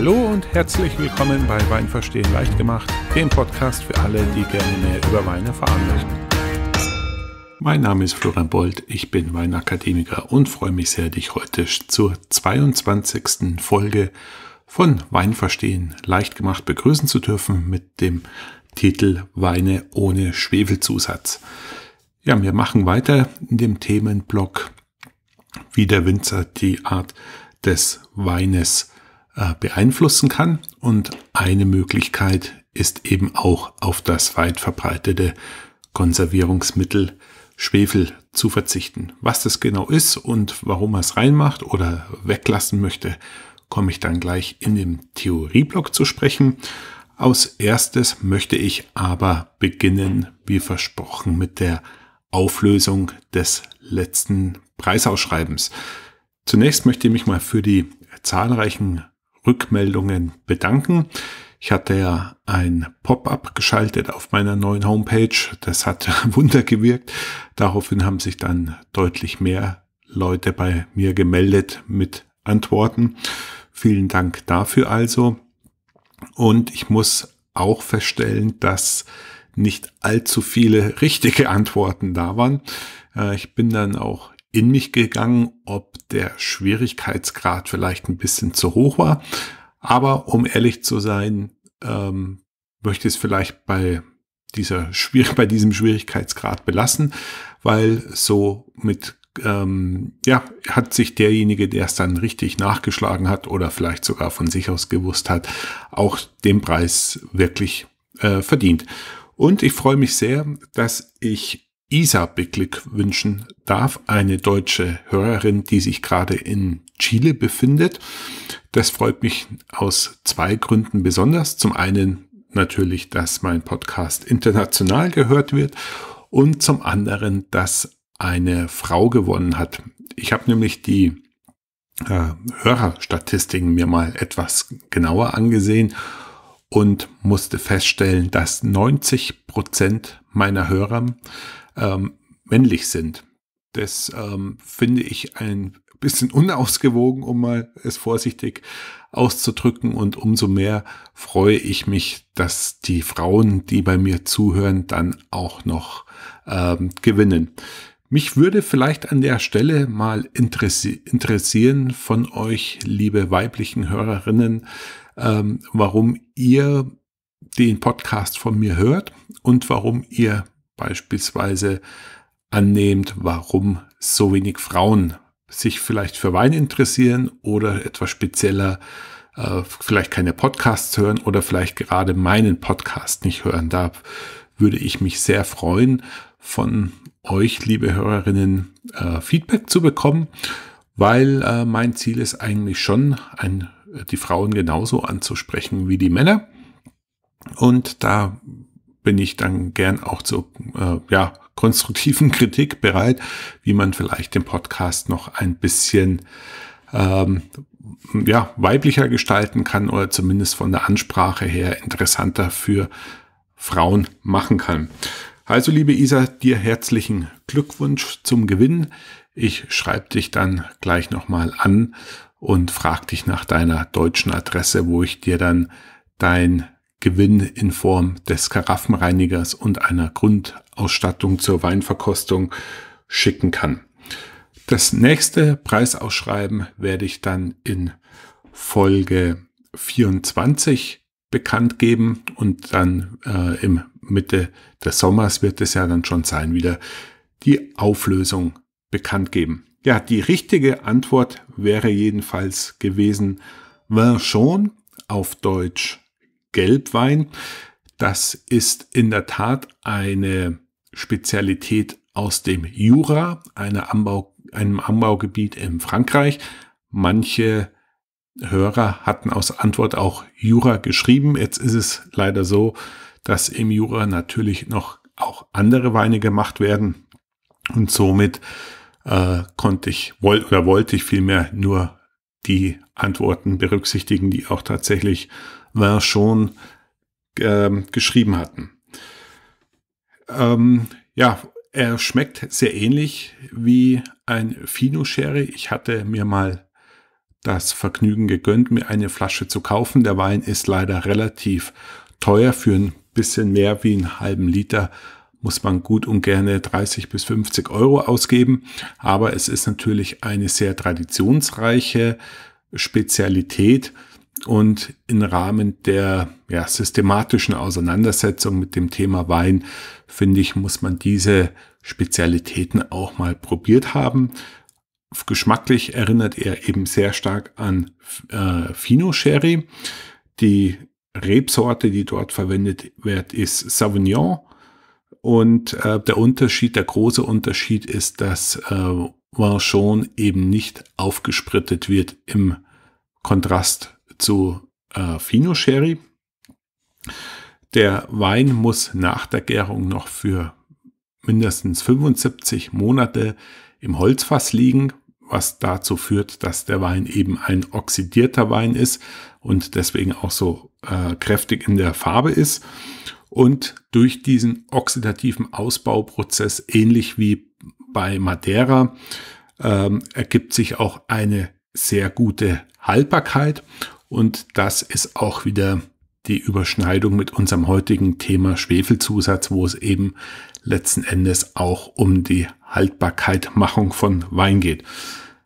Hallo und herzlich willkommen bei Wein verstehen leicht gemacht, dem Podcast für alle, die gerne mehr über Wein erfahren möchten. Mein Name ist Florian Bold, ich bin Weinakademiker und freue mich sehr, dich heute zur 22. Folge von Wein verstehen leicht gemacht begrüßen zu dürfen mit dem Titel Weine ohne Schwefelzusatz. Ja, wir machen weiter in dem Themenblock, wie der Winzer die Art des Weines äh, beeinflussen kann. Und eine Möglichkeit ist eben auch auf das weit verbreitete Konservierungsmittel Schwefel zu verzichten. Was das genau ist und warum man es reinmacht oder weglassen möchte, komme ich dann gleich in dem Theorieblock zu sprechen. Aus erstes möchte ich aber beginnen, wie versprochen, mit der Auflösung des letzten Preisausschreibens. Zunächst möchte ich mich mal für die zahlreichen Rückmeldungen bedanken. Ich hatte ja ein Pop-up geschaltet auf meiner neuen Homepage. Das hat Wunder gewirkt. Daraufhin haben sich dann deutlich mehr Leute bei mir gemeldet mit Antworten. Vielen Dank dafür also. Und ich muss auch feststellen, dass nicht allzu viele richtige Antworten da waren. Äh, ich bin dann auch in mich gegangen, ob der Schwierigkeitsgrad vielleicht ein bisschen zu hoch war. Aber um ehrlich zu sein, ähm, möchte es vielleicht bei dieser schwierig bei diesem Schwierigkeitsgrad belassen, weil so mit ähm, ja hat sich derjenige, der es dann richtig nachgeschlagen hat oder vielleicht sogar von sich aus gewusst hat, auch den Preis wirklich äh, verdient. Und ich freue mich sehr, dass ich Isa beglückwünschen darf, eine deutsche Hörerin, die sich gerade in Chile befindet. Das freut mich aus zwei Gründen besonders. Zum einen natürlich, dass mein Podcast international gehört wird und zum anderen, dass eine Frau gewonnen hat. Ich habe nämlich die äh, Hörerstatistiken mir mal etwas genauer angesehen und musste feststellen, dass 90 Prozent meiner Hörer ähm, männlich sind. Das ähm, finde ich ein bisschen unausgewogen, um mal es vorsichtig auszudrücken. Und umso mehr freue ich mich, dass die Frauen, die bei mir zuhören, dann auch noch ähm, gewinnen. Mich würde vielleicht an der Stelle mal interessi interessieren von euch, liebe weiblichen Hörerinnen, ähm, warum ihr den Podcast von mir hört und warum ihr beispielsweise annehmt, warum so wenig Frauen sich vielleicht für Wein interessieren oder etwas spezieller äh, vielleicht keine Podcasts hören oder vielleicht gerade meinen Podcast nicht hören. Da würde ich mich sehr freuen, von euch, liebe Hörerinnen, äh, Feedback zu bekommen, weil äh, mein Ziel ist eigentlich schon, ein, die Frauen genauso anzusprechen wie die Männer. Und da bin ich dann gern auch zu äh, ja, konstruktiven Kritik bereit, wie man vielleicht den Podcast noch ein bisschen ähm, ja, weiblicher gestalten kann oder zumindest von der Ansprache her interessanter für Frauen machen kann. Also liebe Isa, dir herzlichen Glückwunsch zum Gewinn. Ich schreibe dich dann gleich nochmal an und frage dich nach deiner deutschen Adresse, wo ich dir dann dein Gewinn in Form des Karaffenreinigers und einer Grundausstattung zur Weinverkostung schicken kann. Das nächste Preisausschreiben werde ich dann in Folge 24 bekannt geben und dann äh, im Mitte des Sommers wird es ja dann schon sein, wieder die Auflösung bekannt geben. Ja, die richtige Antwort wäre jedenfalls gewesen Vin schon auf Deutsch Gelbwein. Das ist in der Tat eine Spezialität aus dem Jura, Anbau, einem Anbaugebiet in Frankreich. Manche Hörer hatten aus Antwort auch Jura geschrieben. Jetzt ist es leider so, dass im Jura natürlich noch auch andere Weine gemacht werden. Und somit äh, konnte ich, wollte oder wollte ich vielmehr nur die Antworten berücksichtigen, die auch tatsächlich schon äh, geschrieben hatten. Ähm, ja, er schmeckt sehr ähnlich wie ein Fino Sherry. Ich hatte mir mal das Vergnügen gegönnt, mir eine Flasche zu kaufen. Der Wein ist leider relativ teuer. Für ein bisschen mehr wie einen halben Liter muss man gut und gerne 30 bis 50 Euro ausgeben. Aber es ist natürlich eine sehr traditionsreiche Spezialität und im Rahmen der ja, systematischen Auseinandersetzung mit dem Thema Wein, finde ich, muss man diese Spezialitäten auch mal probiert haben. Geschmacklich erinnert er eben sehr stark an äh, Fino Sherry. Die Rebsorte, die dort verwendet wird, ist Sauvignon. Und äh, der Unterschied, der große Unterschied ist, dass äh, Vinchon eben nicht aufgesprittet wird im Kontrast zu äh, Fino Sherry. Der Wein muss nach der Gärung noch für mindestens 75 Monate im Holzfass liegen, was dazu führt, dass der Wein eben ein oxidierter Wein ist und deswegen auch so äh, kräftig in der Farbe ist. Und durch diesen oxidativen Ausbauprozess, ähnlich wie bei Madeira, ähm, ergibt sich auch eine sehr gute Haltbarkeit und das ist auch wieder die Überschneidung mit unserem heutigen Thema Schwefelzusatz, wo es eben letzten Endes auch um die Haltbarkeitmachung von Wein geht.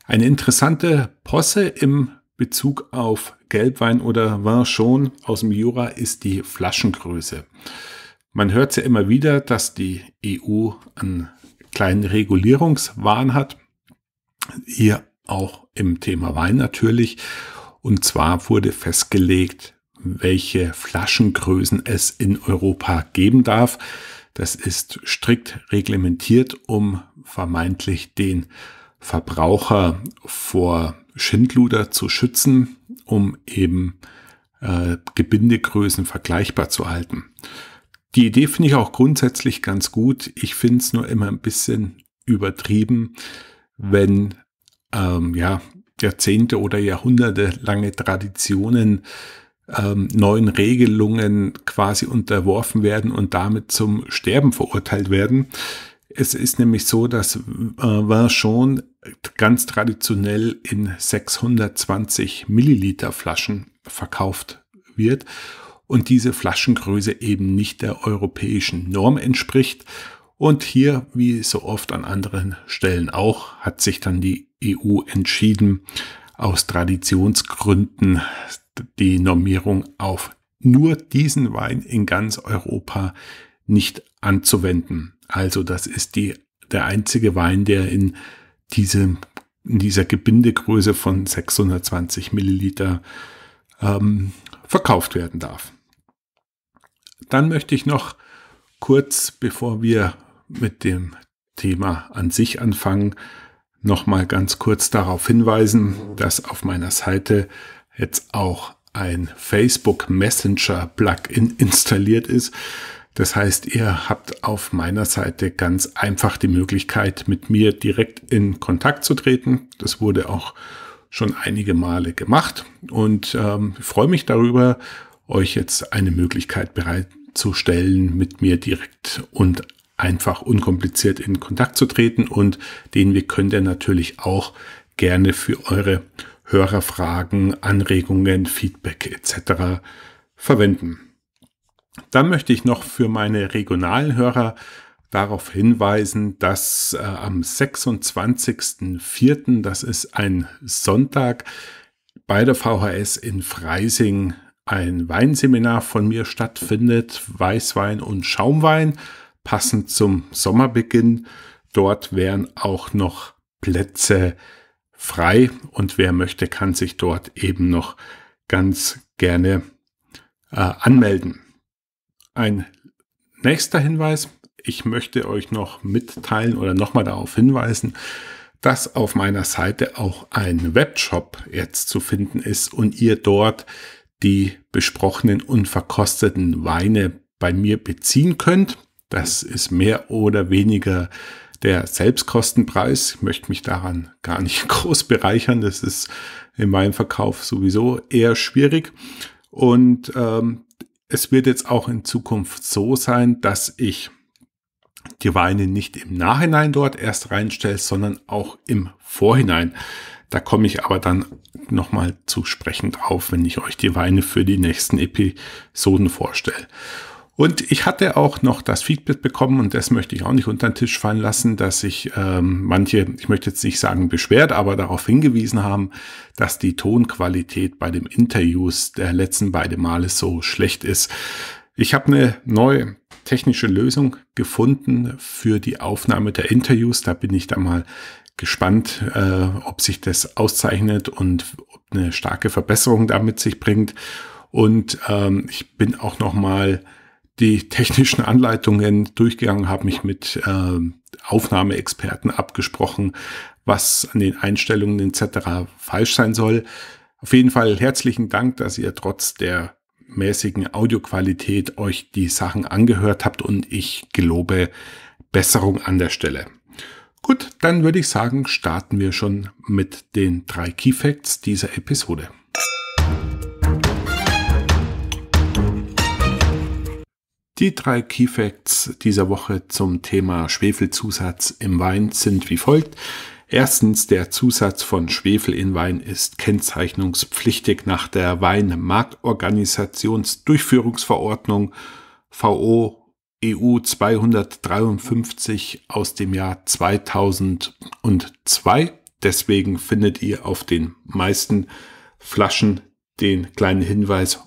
Eine interessante Posse im Bezug auf Gelbwein oder Vin schon aus dem Jura ist die Flaschengröße. Man hört es ja immer wieder, dass die EU einen kleinen Regulierungswahn hat. Hier auch im Thema Wein natürlich. Und zwar wurde festgelegt, welche Flaschengrößen es in Europa geben darf. Das ist strikt reglementiert, um vermeintlich den Verbraucher vor Schindluder zu schützen, um eben äh, Gebindegrößen vergleichbar zu halten. Die Idee finde ich auch grundsätzlich ganz gut. Ich finde es nur immer ein bisschen übertrieben, wenn ähm, ja Jahrzehnte oder Jahrhunderte lange Traditionen, ähm, neuen Regelungen quasi unterworfen werden und damit zum Sterben verurteilt werden. Es ist nämlich so, dass äh, Vin ganz traditionell in 620 Milliliter Flaschen verkauft wird und diese Flaschengröße eben nicht der europäischen Norm entspricht. Und hier, wie so oft an anderen Stellen auch, hat sich dann die EU entschieden, aus Traditionsgründen die Normierung auf nur diesen Wein in ganz Europa nicht anzuwenden. Also das ist die, der einzige Wein, der in, diese, in dieser Gebindegröße von 620 Milliliter ähm, verkauft werden darf. Dann möchte ich noch kurz, bevor wir mit dem Thema an sich anfangen, nochmal ganz kurz darauf hinweisen, dass auf meiner Seite jetzt auch ein Facebook Messenger Plugin installiert ist. Das heißt, ihr habt auf meiner Seite ganz einfach die Möglichkeit, mit mir direkt in Kontakt zu treten. Das wurde auch schon einige Male gemacht und ähm, freue mich darüber, euch jetzt eine Möglichkeit bereitzustellen, mit mir direkt und einfach unkompliziert in Kontakt zu treten und den wir könnt ihr natürlich auch gerne für eure Hörerfragen, Anregungen, Feedback etc. verwenden. Dann möchte ich noch für meine regionalen Hörer darauf hinweisen, dass äh, am 26.04., das ist ein Sonntag, bei der VHS in Freising ein Weinseminar von mir stattfindet, Weißwein und Schaumwein passend zum Sommerbeginn. Dort wären auch noch Plätze frei und wer möchte, kann sich dort eben noch ganz gerne äh, anmelden. Ein nächster Hinweis. Ich möchte euch noch mitteilen oder nochmal darauf hinweisen, dass auf meiner Seite auch ein Webshop jetzt zu finden ist und ihr dort die besprochenen und verkosteten Weine bei mir beziehen könnt. Das ist mehr oder weniger der Selbstkostenpreis. Ich möchte mich daran gar nicht groß bereichern. Das ist in meinem Verkauf sowieso eher schwierig. Und ähm, es wird jetzt auch in Zukunft so sein, dass ich die Weine nicht im Nachhinein dort erst reinstelle, sondern auch im Vorhinein. Da komme ich aber dann nochmal zu sprechen drauf, wenn ich euch die Weine für die nächsten Episoden vorstelle. Und ich hatte auch noch das Feedback bekommen, und das möchte ich auch nicht unter den Tisch fallen lassen, dass sich ähm, manche, ich möchte jetzt nicht sagen beschwert, aber darauf hingewiesen haben, dass die Tonqualität bei den Interviews der letzten beiden Male so schlecht ist. Ich habe eine neue technische Lösung gefunden für die Aufnahme der Interviews. Da bin ich da mal gespannt, äh, ob sich das auszeichnet und ob eine starke Verbesserung damit sich bringt. Und ähm, ich bin auch noch mal die technischen Anleitungen durchgegangen, habe mich mit äh, Aufnahmeexperten abgesprochen, was an den Einstellungen etc. falsch sein soll. Auf jeden Fall herzlichen Dank, dass ihr trotz der mäßigen Audioqualität euch die Sachen angehört habt und ich gelobe Besserung an der Stelle. Gut, dann würde ich sagen, starten wir schon mit den drei Key Facts dieser Episode. Die drei Key Facts dieser Woche zum Thema Schwefelzusatz im Wein sind wie folgt. Erstens, der Zusatz von Schwefel in Wein ist kennzeichnungspflichtig nach der Weinmarktorganisationsdurchführungsverordnung VO EU 253 aus dem Jahr 2002. Deswegen findet ihr auf den meisten Flaschen den kleinen Hinweis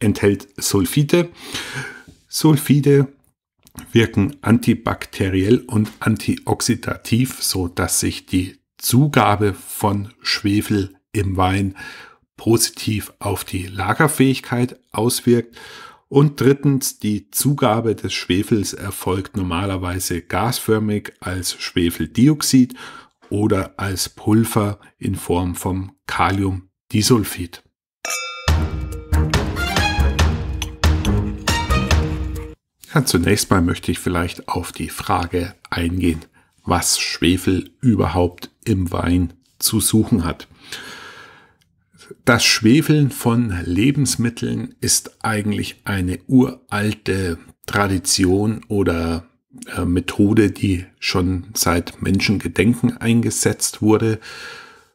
enthält Sulfite. Sulfide wirken antibakteriell und antioxidativ, so dass sich die Zugabe von Schwefel im Wein positiv auf die Lagerfähigkeit auswirkt. Und drittens, die Zugabe des Schwefels erfolgt normalerweise gasförmig als Schwefeldioxid oder als Pulver in Form vom Kaliumdisulfid. Ja, zunächst mal möchte ich vielleicht auf die Frage eingehen, was Schwefel überhaupt im Wein zu suchen hat. Das Schwefeln von Lebensmitteln ist eigentlich eine uralte Tradition oder äh, Methode, die schon seit Menschengedenken eingesetzt wurde.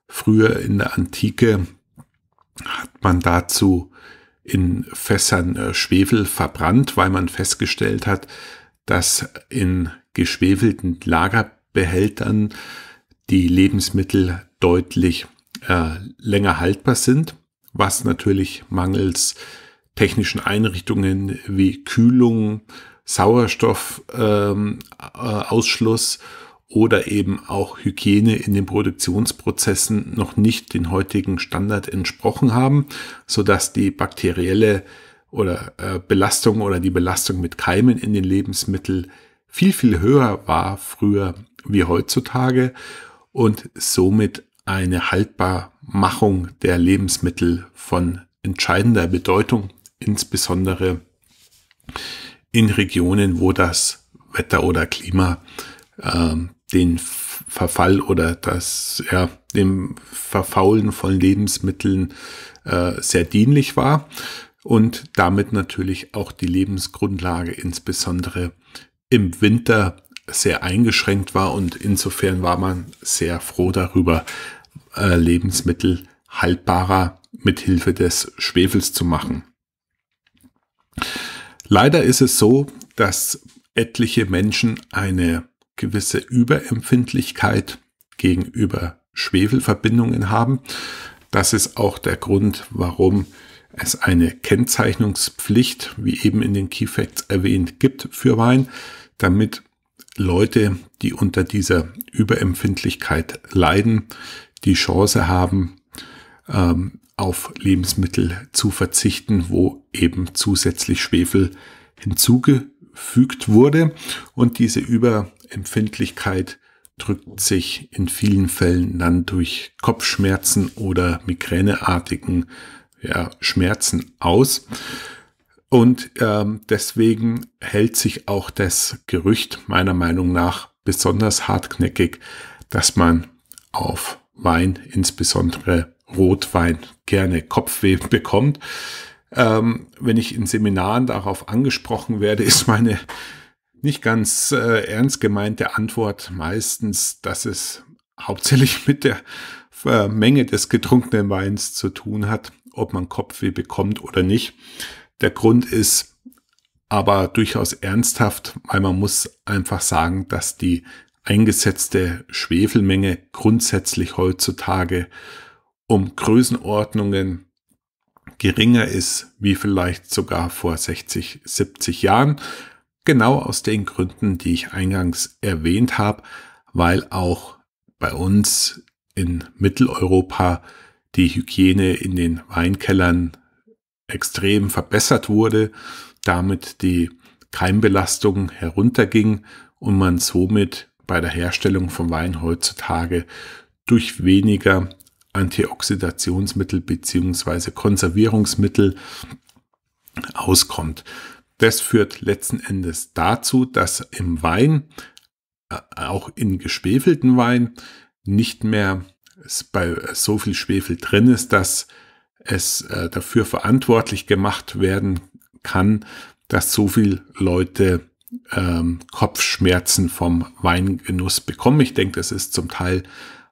Früher in der Antike hat man dazu in Fässern äh, Schwefel verbrannt, weil man festgestellt hat, dass in geschwefelten Lagerbehältern die Lebensmittel deutlich äh, länger haltbar sind, was natürlich mangels technischen Einrichtungen wie Kühlung, Sauerstoffausschluss ähm, äh, oder eben auch Hygiene in den Produktionsprozessen noch nicht den heutigen Standard entsprochen haben, so dass die bakterielle oder äh, Belastung oder die Belastung mit Keimen in den Lebensmitteln viel, viel höher war früher wie heutzutage und somit eine Haltbarmachung der Lebensmittel von entscheidender Bedeutung, insbesondere in Regionen, wo das Wetter oder Klima ähm, den Verfall oder das, ja, dem Verfaulen von Lebensmitteln äh, sehr dienlich war und damit natürlich auch die Lebensgrundlage insbesondere im Winter sehr eingeschränkt war und insofern war man sehr froh darüber, äh, Lebensmittel haltbarer mithilfe des Schwefels zu machen. Leider ist es so, dass etliche Menschen eine gewisse Überempfindlichkeit gegenüber Schwefelverbindungen haben. Das ist auch der Grund, warum es eine Kennzeichnungspflicht, wie eben in den Key Facts erwähnt, gibt für Wein, damit Leute, die unter dieser Überempfindlichkeit leiden, die Chance haben, ähm, auf Lebensmittel zu verzichten, wo eben zusätzlich Schwefel hinzugefügt wurde. Und diese Überempfindlichkeit Empfindlichkeit drückt sich in vielen Fällen dann durch Kopfschmerzen oder migräneartigen ja, Schmerzen aus. Und ähm, deswegen hält sich auch das Gerücht meiner Meinung nach besonders hartknäckig, dass man auf Wein, insbesondere Rotwein, gerne Kopfweh bekommt. Ähm, wenn ich in Seminaren darauf angesprochen werde, ist meine nicht ganz äh, ernst gemeinte Antwort meistens, dass es hauptsächlich mit der äh, Menge des getrunkenen Weins zu tun hat, ob man Kopfweh bekommt oder nicht. Der Grund ist aber durchaus ernsthaft, weil man muss einfach sagen, dass die eingesetzte Schwefelmenge grundsätzlich heutzutage um Größenordnungen geringer ist, wie vielleicht sogar vor 60, 70 Jahren. Genau aus den Gründen, die ich eingangs erwähnt habe, weil auch bei uns in Mitteleuropa die Hygiene in den Weinkellern extrem verbessert wurde, damit die Keimbelastung herunterging und man somit bei der Herstellung von Wein heutzutage durch weniger Antioxidationsmittel bzw. Konservierungsmittel auskommt. Das führt letzten Endes dazu, dass im Wein, äh, auch in geschwefelten Wein, nicht mehr bei äh, so viel Schwefel drin ist, dass es äh, dafür verantwortlich gemacht werden kann, dass so viele Leute ähm, Kopfschmerzen vom Weingenuss bekommen. Ich denke, das ist zum Teil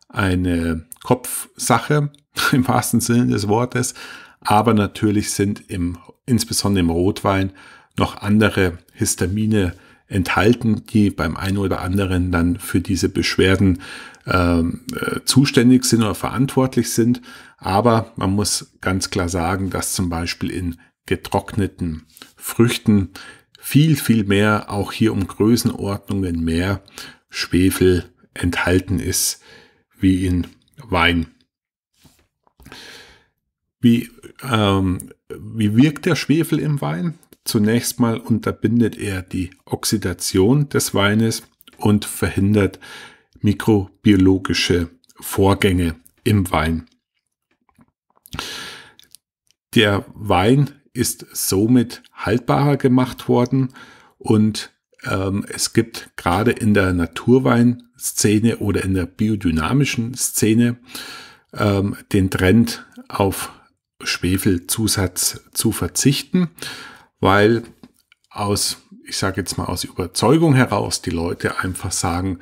eine Kopfsache im wahrsten Sinne des Wortes. Aber natürlich sind im, insbesondere im Rotwein noch andere Histamine enthalten, die beim einen oder anderen dann für diese Beschwerden ähm, äh, zuständig sind oder verantwortlich sind. Aber man muss ganz klar sagen, dass zum Beispiel in getrockneten Früchten viel, viel mehr, auch hier um Größenordnungen mehr Schwefel enthalten ist wie in Wein. Wie, ähm, wie wirkt der Schwefel im Wein? Zunächst mal unterbindet er die Oxidation des Weines und verhindert mikrobiologische Vorgänge im Wein. Der Wein ist somit haltbarer gemacht worden und ähm, es gibt gerade in der Naturweinszene oder in der biodynamischen Szene ähm, den Trend auf Schwefelzusatz zu verzichten weil aus, ich sage jetzt mal aus Überzeugung heraus, die Leute einfach sagen,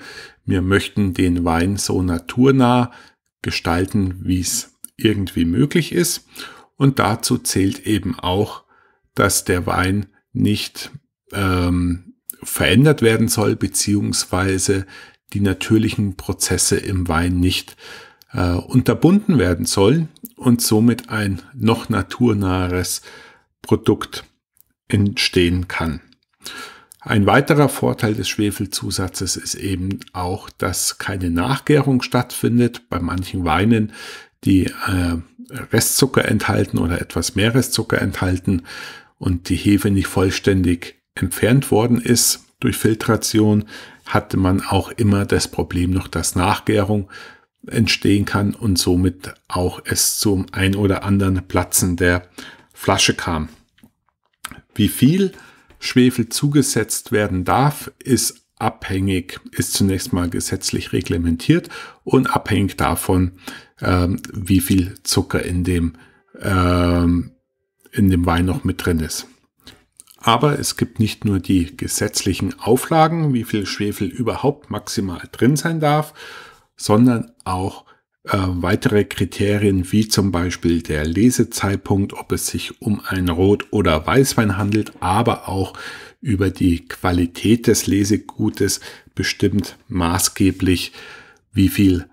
wir möchten den Wein so naturnah gestalten, wie es irgendwie möglich ist. Und dazu zählt eben auch, dass der Wein nicht ähm, verändert werden soll, beziehungsweise die natürlichen Prozesse im Wein nicht äh, unterbunden werden sollen und somit ein noch naturnaheres Produkt entstehen kann. Ein weiterer Vorteil des Schwefelzusatzes ist eben auch, dass keine Nachgärung stattfindet. Bei manchen Weinen, die äh, Restzucker enthalten oder etwas mehr Restzucker enthalten und die Hefe nicht vollständig entfernt worden ist durch Filtration, hatte man auch immer das Problem noch, dass Nachgärung entstehen kann und somit auch es zum ein oder anderen Platzen der Flasche kam. Wie viel Schwefel zugesetzt werden darf, ist abhängig, ist zunächst mal gesetzlich reglementiert und abhängig davon, ähm, wie viel Zucker in dem, ähm, in dem Wein noch mit drin ist. Aber es gibt nicht nur die gesetzlichen Auflagen, wie viel Schwefel überhaupt maximal drin sein darf, sondern auch äh, weitere Kriterien wie zum Beispiel der Lesezeitpunkt, ob es sich um ein Rot- oder Weißwein handelt, aber auch über die Qualität des Lesegutes bestimmt maßgeblich, wie viel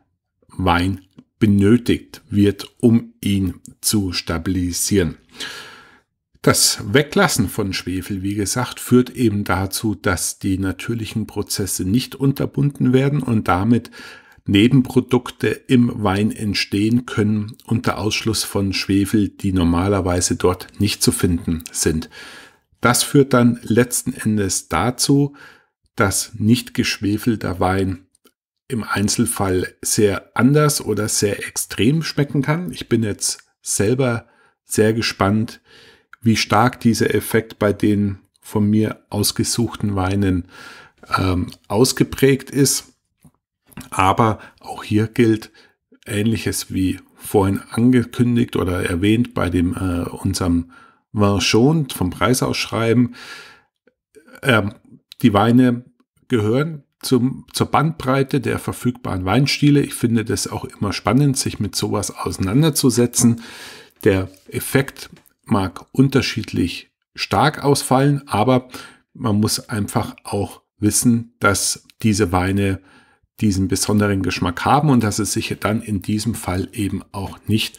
Wein benötigt wird, um ihn zu stabilisieren. Das Weglassen von Schwefel, wie gesagt, führt eben dazu, dass die natürlichen Prozesse nicht unterbunden werden und damit Nebenprodukte im Wein entstehen können unter Ausschluss von Schwefel, die normalerweise dort nicht zu finden sind. Das führt dann letzten Endes dazu, dass nicht geschwefelter Wein im Einzelfall sehr anders oder sehr extrem schmecken kann. Ich bin jetzt selber sehr gespannt, wie stark dieser Effekt bei den von mir ausgesuchten Weinen ähm, ausgeprägt ist. Aber auch hier gilt ähnliches wie vorhin angekündigt oder erwähnt bei dem äh, unserem Vin schon vom Preisausschreiben. Ähm, die Weine gehören zum, zur Bandbreite der verfügbaren Weinstile. Ich finde das auch immer spannend, sich mit sowas auseinanderzusetzen. Der Effekt mag unterschiedlich stark ausfallen, aber man muss einfach auch wissen, dass diese Weine diesen besonderen Geschmack haben und dass es sich dann in diesem Fall eben auch nicht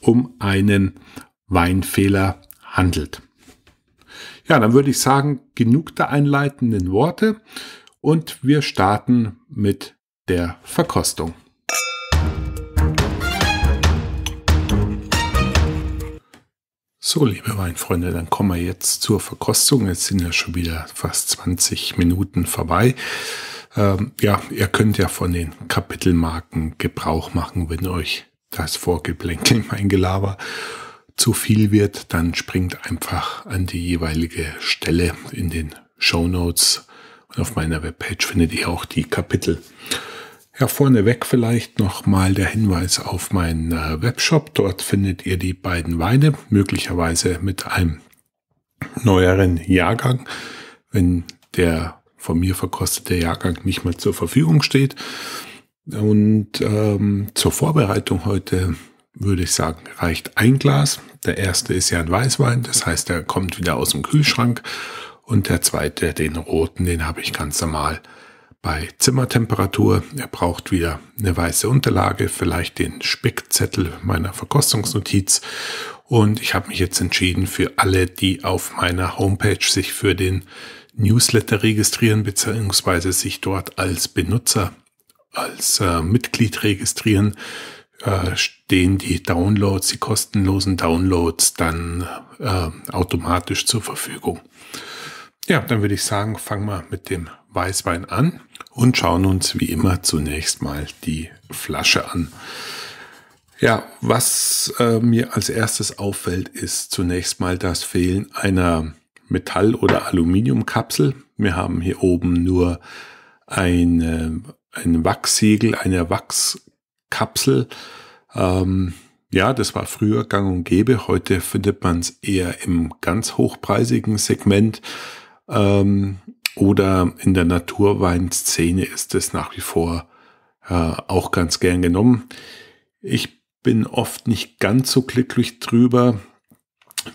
um einen Weinfehler handelt. Ja, dann würde ich sagen, genug der einleitenden Worte und wir starten mit der Verkostung. So, liebe Weinfreunde, dann kommen wir jetzt zur Verkostung. Jetzt sind ja schon wieder fast 20 Minuten vorbei. Ähm, ja, ihr könnt ja von den Kapitelmarken Gebrauch machen, wenn euch das Vorgeblänkel, mein Gelaber, zu viel wird, dann springt einfach an die jeweilige Stelle in den Show Notes und auf meiner Webpage findet ihr auch die Kapitel. Ja, vorneweg vielleicht nochmal der Hinweis auf meinen äh, Webshop. Dort findet ihr die beiden Weine, möglicherweise mit einem neueren Jahrgang. Wenn der von mir verkostete Jahrgang nicht mehr zur Verfügung steht. Und ähm, zur Vorbereitung heute würde ich sagen, reicht ein Glas. Der erste ist ja ein Weißwein, das heißt, der kommt wieder aus dem Kühlschrank. Und der zweite, den roten, den habe ich ganz normal bei Zimmertemperatur. Er braucht wieder eine weiße Unterlage, vielleicht den Spickzettel meiner Verkostungsnotiz. Und ich habe mich jetzt entschieden für alle, die auf meiner Homepage sich für den Newsletter registrieren beziehungsweise sich dort als Benutzer, als äh, Mitglied registrieren, äh, stehen die Downloads, die kostenlosen Downloads dann äh, automatisch zur Verfügung. Ja, dann würde ich sagen, fangen wir mit dem Weißwein an und schauen uns wie immer zunächst mal die Flasche an. Ja, was äh, mir als erstes auffällt, ist zunächst mal das Fehlen einer Metall- oder Aluminiumkapsel. Wir haben hier oben nur eine, ein Wachssiegel, eine Wachskapsel. Ähm, ja, das war früher gang und gäbe. Heute findet man es eher im ganz hochpreisigen Segment. Ähm, oder in der Naturweinszene ist es nach wie vor äh, auch ganz gern genommen. Ich bin oft nicht ganz so glücklich drüber,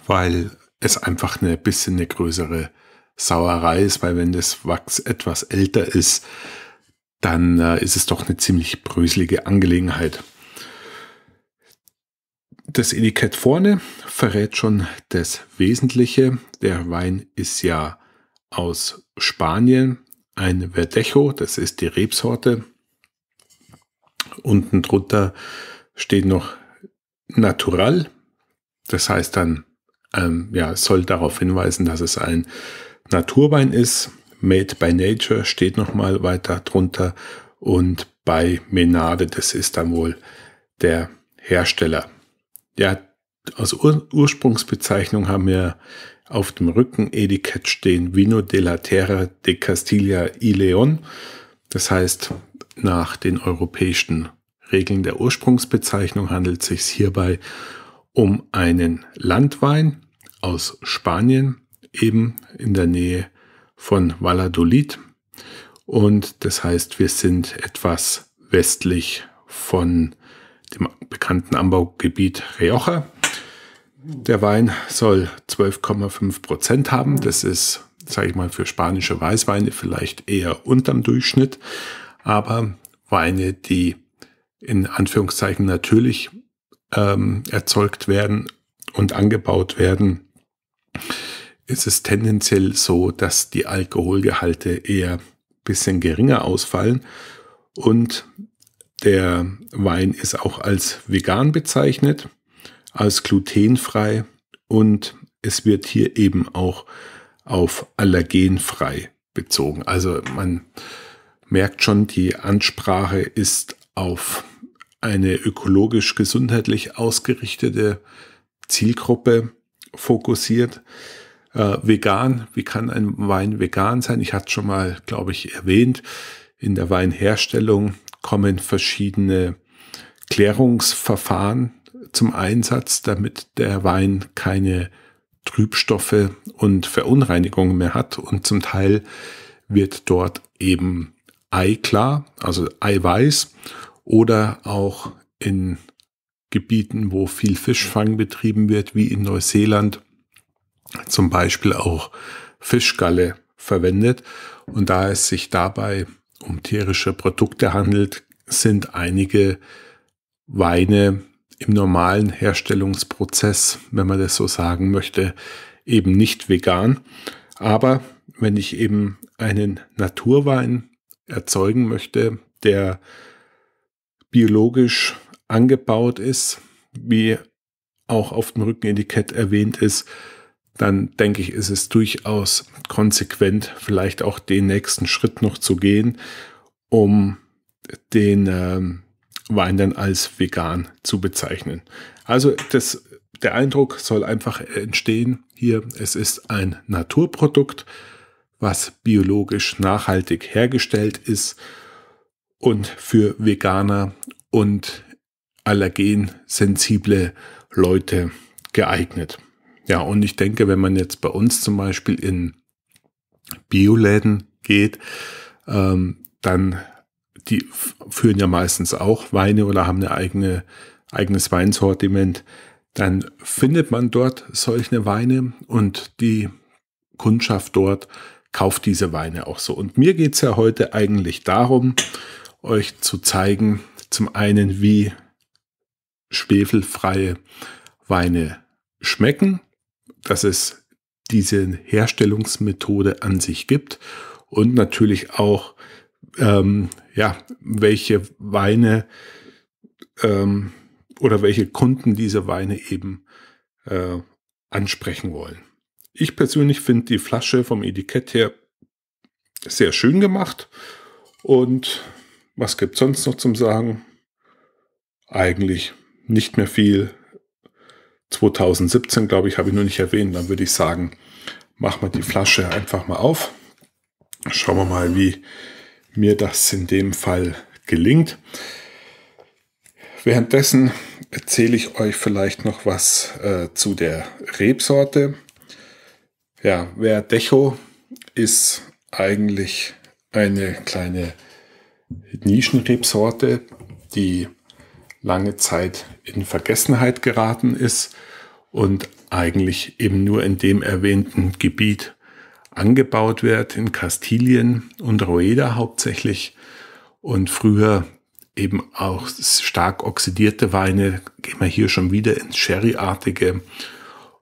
weil es einfach eine bisschen eine größere Sauerei ist, weil wenn das Wachs etwas älter ist, dann äh, ist es doch eine ziemlich bröselige Angelegenheit. Das Etikett vorne verrät schon das Wesentliche. Der Wein ist ja aus Spanien, ein Verdejo, das ist die Rebsorte. Unten drunter steht noch Natural, das heißt dann ähm, ja, soll darauf hinweisen, dass es ein Naturwein ist. Made by Nature steht nochmal weiter drunter. Und bei Menade, das ist dann wohl der Hersteller. Ja, aus Ur Ursprungsbezeichnung haben wir auf dem Rücken-Etikett stehen Vino de la Terra de Castilla y León. Das heißt, nach den europäischen Regeln der Ursprungsbezeichnung handelt es sich hierbei um einen Landwein, aus Spanien, eben in der Nähe von Valladolid. Und das heißt, wir sind etwas westlich von dem bekannten Anbaugebiet Rioja. Der Wein soll 12,5 Prozent haben. Das ist, sage ich mal, für spanische Weißweine vielleicht eher unterm Durchschnitt. Aber Weine, die in Anführungszeichen natürlich ähm, erzeugt werden und angebaut werden, ist es tendenziell so, dass die Alkoholgehalte eher ein bisschen geringer ausfallen und der Wein ist auch als vegan bezeichnet, als glutenfrei und es wird hier eben auch auf allergenfrei bezogen. Also man merkt schon, die Ansprache ist auf eine ökologisch gesundheitlich ausgerichtete Zielgruppe fokussiert. Äh, vegan, wie kann ein Wein vegan sein? Ich hatte es schon mal, glaube ich, erwähnt, in der Weinherstellung kommen verschiedene Klärungsverfahren zum Einsatz, damit der Wein keine Trübstoffe und Verunreinigungen mehr hat. Und zum Teil wird dort eben Eiklar, also Eiweiß, oder auch in Gebieten, wo viel Fischfang betrieben wird, wie in Neuseeland, zum Beispiel auch Fischgalle verwendet. Und da es sich dabei um tierische Produkte handelt, sind einige Weine im normalen Herstellungsprozess, wenn man das so sagen möchte, eben nicht vegan. Aber wenn ich eben einen Naturwein erzeugen möchte, der biologisch angebaut ist, wie auch auf dem Rückenetikett erwähnt ist, dann denke ich, ist es durchaus konsequent, vielleicht auch den nächsten Schritt noch zu gehen, um den äh, Wein dann als vegan zu bezeichnen. Also das, der Eindruck soll einfach entstehen hier, es ist ein Naturprodukt, was biologisch nachhaltig hergestellt ist und für Veganer und allergensensible Leute geeignet. Ja, und ich denke, wenn man jetzt bei uns zum Beispiel in Bioläden geht, ähm, dann die führen ja meistens auch Weine oder haben eine eigene, eigenes Weinsortiment. Dann findet man dort solche Weine und die Kundschaft dort kauft diese Weine auch so. Und mir geht es ja heute eigentlich darum, euch zu zeigen, zum einen, wie schwefelfreie Weine schmecken, dass es diese Herstellungsmethode an sich gibt und natürlich auch, ähm, ja, welche Weine ähm, oder welche Kunden diese Weine eben äh, ansprechen wollen. Ich persönlich finde die Flasche vom Etikett her sehr schön gemacht. Und was gibt sonst noch zum Sagen? Eigentlich nicht mehr viel. 2017, glaube ich, habe ich nur nicht erwähnt. Dann würde ich sagen, machen wir die Flasche einfach mal auf. Schauen wir mal, wie mir das in dem Fall gelingt. Währenddessen erzähle ich euch vielleicht noch was äh, zu der Rebsorte. Ja, Verdecho ist eigentlich eine kleine Nischenrebsorte, die lange Zeit in Vergessenheit geraten ist und eigentlich eben nur in dem erwähnten Gebiet angebaut wird, in Kastilien und Rueda hauptsächlich und früher eben auch stark oxidierte Weine, gehen wir hier schon wieder ins Sherry-artige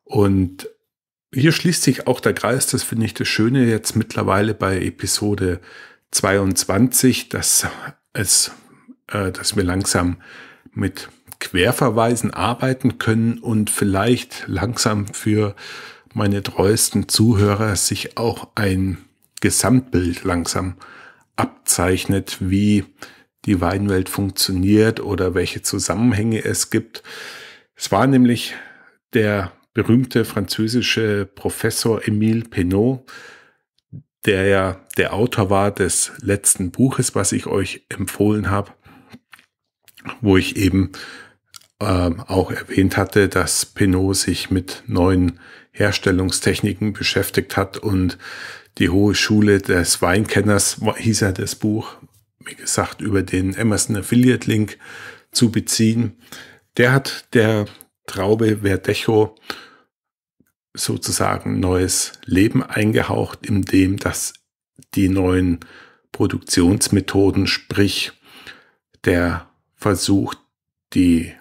und hier schließt sich auch der Kreis, das finde ich das Schöne jetzt mittlerweile bei Episode 22, dass es, äh, dass wir langsam mit Querverweisen arbeiten können und vielleicht langsam für meine treuesten Zuhörer sich auch ein Gesamtbild langsam abzeichnet, wie die Weinwelt funktioniert oder welche Zusammenhänge es gibt. Es war nämlich der berühmte französische Professor Emile Penot, der ja der Autor war des letzten Buches, was ich euch empfohlen habe, wo ich eben ähm, auch erwähnt hatte, dass Pinot sich mit neuen Herstellungstechniken beschäftigt hat und die Hohe Schule des Weinkenners hieß ja das Buch, wie gesagt, über den Emerson Affiliate Link zu beziehen. Der hat der Traube Verdecho sozusagen neues Leben eingehaucht, indem das die neuen Produktionsmethoden, sprich der versucht, die,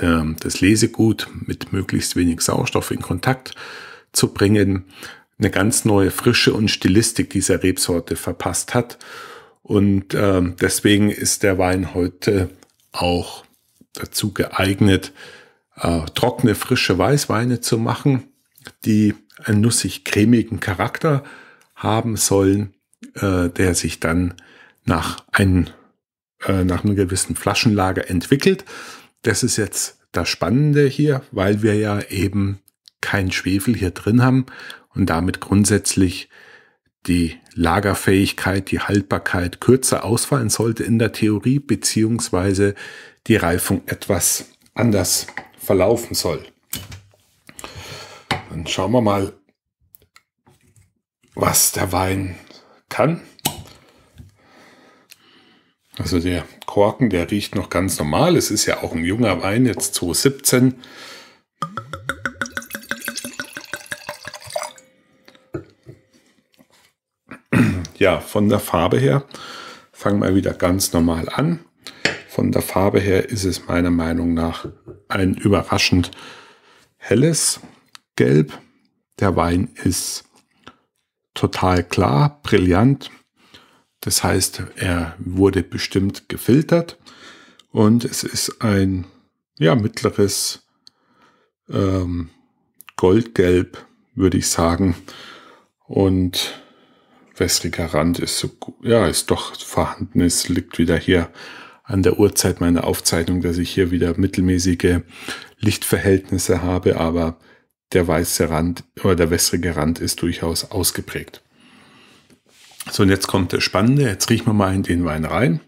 äh, das Lesegut mit möglichst wenig Sauerstoff in Kontakt zu bringen, eine ganz neue Frische und Stilistik dieser Rebsorte verpasst hat. Und äh, deswegen ist der Wein heute auch dazu geeignet, äh, trockene, frische Weißweine zu machen, die einen nussig-cremigen Charakter haben sollen, äh, der sich dann nach einem äh, nach einem gewissen Flaschenlager entwickelt. Das ist jetzt das Spannende hier, weil wir ja eben kein Schwefel hier drin haben und damit grundsätzlich die Lagerfähigkeit, die Haltbarkeit kürzer ausfallen sollte in der Theorie, beziehungsweise die Reifung etwas anders verlaufen soll. Dann schauen wir mal, was der Wein kann. Also der Korken, der riecht noch ganz normal. Es ist ja auch ein junger Wein, jetzt 2017. Ja, von der Farbe her, fangen wir wieder ganz normal an. Von der Farbe her ist es meiner Meinung nach ein überraschend helles Gelb. Der Wein ist total klar, brillant. Das heißt, er wurde bestimmt gefiltert und es ist ein ja, mittleres ähm, Goldgelb, würde ich sagen. Und wässriger Rand ist so, ja, ist doch vorhanden. Es liegt wieder hier an der Uhrzeit meiner Aufzeichnung, dass ich hier wieder mittelmäßige Lichtverhältnisse habe, aber der weiße Rand oder der wässrige Rand ist durchaus ausgeprägt. So, und jetzt kommt der Spannende. Jetzt riechen wir mal in den Wein rein.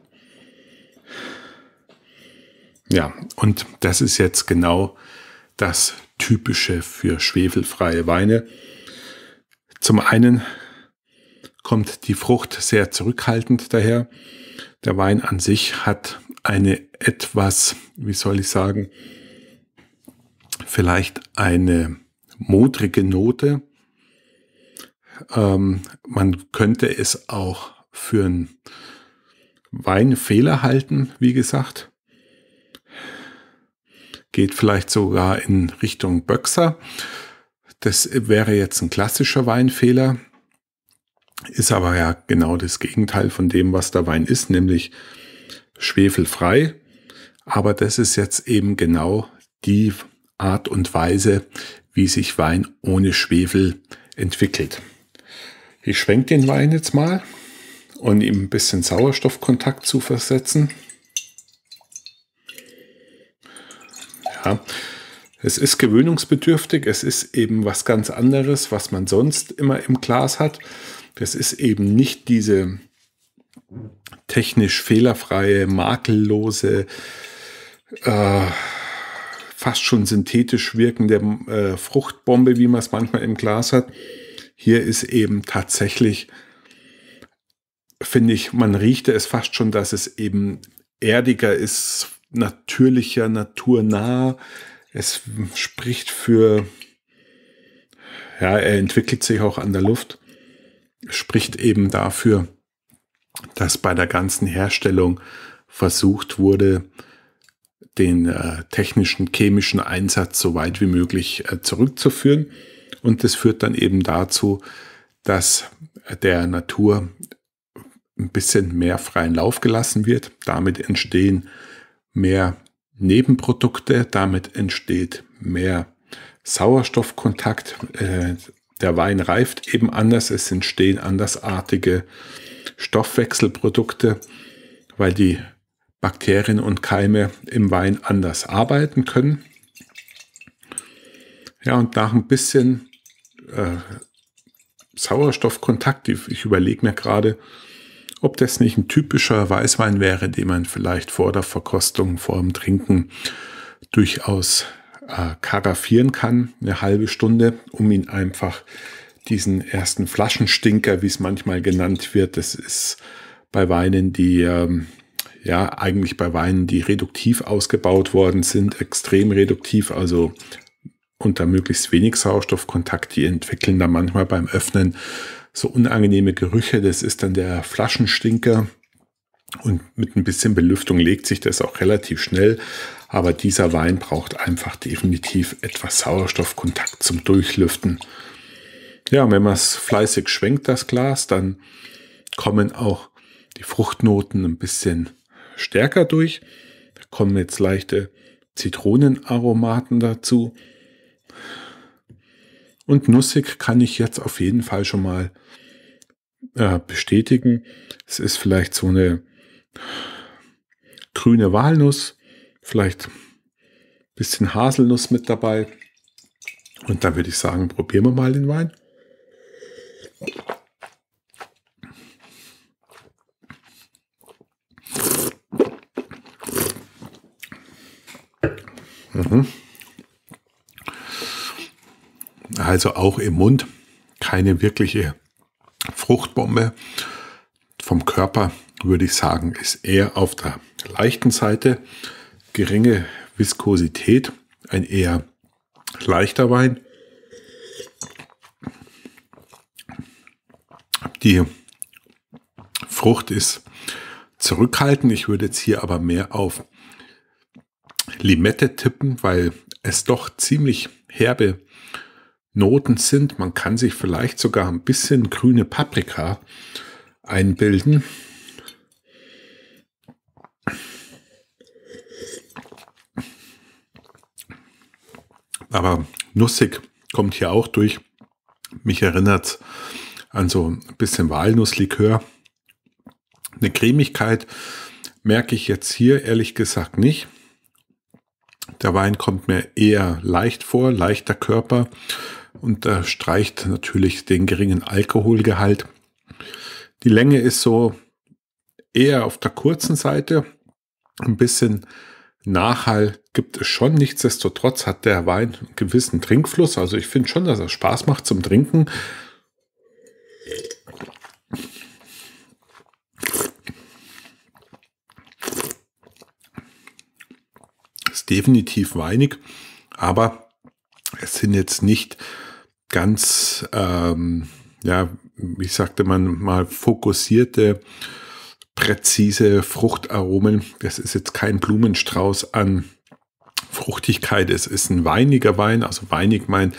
Ja, und das ist jetzt genau das Typische für schwefelfreie Weine. Zum einen kommt die Frucht sehr zurückhaltend daher. Der Wein an sich hat eine etwas, wie soll ich sagen, vielleicht eine modrige Note, ähm, man könnte es auch für einen Weinfehler halten, wie gesagt. Geht vielleicht sogar in Richtung Böxer. Das wäre jetzt ein klassischer Weinfehler, ist aber ja genau das Gegenteil von dem, was der Wein ist, nämlich schwefelfrei. Aber das ist jetzt eben genau die Art und Weise, wie sich Wein ohne Schwefel entwickelt. Ich schwenke den Wein jetzt mal und ihm ein bisschen Sauerstoffkontakt zu versetzen. Ja, es ist gewöhnungsbedürftig, es ist eben was ganz anderes, was man sonst immer im Glas hat. Es ist eben nicht diese technisch fehlerfreie, makellose, äh, fast schon synthetisch wirkende äh, Fruchtbombe, wie man es manchmal im Glas hat hier ist eben tatsächlich, finde ich, man riechte es fast schon, dass es eben erdiger ist, natürlicher, naturnah. Es spricht für, ja, er entwickelt sich auch an der Luft, spricht eben dafür, dass bei der ganzen Herstellung versucht wurde, den äh, technischen, chemischen Einsatz so weit wie möglich äh, zurückzuführen. Und das führt dann eben dazu, dass der Natur ein bisschen mehr freien Lauf gelassen wird. Damit entstehen mehr Nebenprodukte, damit entsteht mehr Sauerstoffkontakt. Äh, der Wein reift eben anders, es entstehen andersartige Stoffwechselprodukte, weil die Bakterien und Keime im Wein anders arbeiten können. Ja, und nach ein bisschen äh, Sauerstoffkontakt. Ich überlege mir gerade, ob das nicht ein typischer Weißwein wäre, den man vielleicht vor der Verkostung, vor dem Trinken durchaus äh, karaffieren kann, eine halbe Stunde, um ihn einfach diesen ersten Flaschenstinker, wie es manchmal genannt wird, das ist bei Weinen, die ähm, ja eigentlich bei Weinen, die reduktiv ausgebaut worden sind, extrem reduktiv, also unter möglichst wenig Sauerstoffkontakt, die entwickeln dann manchmal beim Öffnen so unangenehme Gerüche. Das ist dann der Flaschenstinker. Und mit ein bisschen Belüftung legt sich das auch relativ schnell. Aber dieser Wein braucht einfach definitiv etwas Sauerstoffkontakt zum Durchlüften. Ja, wenn man es fleißig schwenkt, das Glas, dann kommen auch die Fruchtnoten ein bisschen stärker durch. Da kommen jetzt leichte Zitronenaromaten dazu. Und nussig kann ich jetzt auf jeden Fall schon mal äh, bestätigen. Es ist vielleicht so eine grüne Walnuss, vielleicht ein bisschen Haselnuss mit dabei. Und dann würde ich sagen, probieren wir mal den Wein. Mhm also auch im Mund, keine wirkliche Fruchtbombe. Vom Körper würde ich sagen, ist eher auf der leichten Seite. Geringe Viskosität, ein eher leichter Wein. Die Frucht ist zurückhaltend. Ich würde jetzt hier aber mehr auf Limette tippen, weil es doch ziemlich herbe Noten sind. Man kann sich vielleicht sogar ein bisschen grüne Paprika einbilden. Aber nussig kommt hier auch durch. Mich erinnert an so ein bisschen Walnusslikör. Eine Cremigkeit merke ich jetzt hier ehrlich gesagt nicht. Der Wein kommt mir eher leicht vor, leichter Körper unterstreicht natürlich den geringen Alkoholgehalt. Die Länge ist so eher auf der kurzen Seite. Ein bisschen Nachhall gibt es schon. Nichtsdestotrotz hat der Wein einen gewissen Trinkfluss. Also ich finde schon, dass er Spaß macht zum Trinken. Ist definitiv weinig, aber es sind jetzt nicht ganz, ähm, ja, wie sagte man mal, fokussierte, präzise Fruchtaromen. Das ist jetzt kein Blumenstrauß an Fruchtigkeit. Es ist ein weiniger Wein, also weinig meint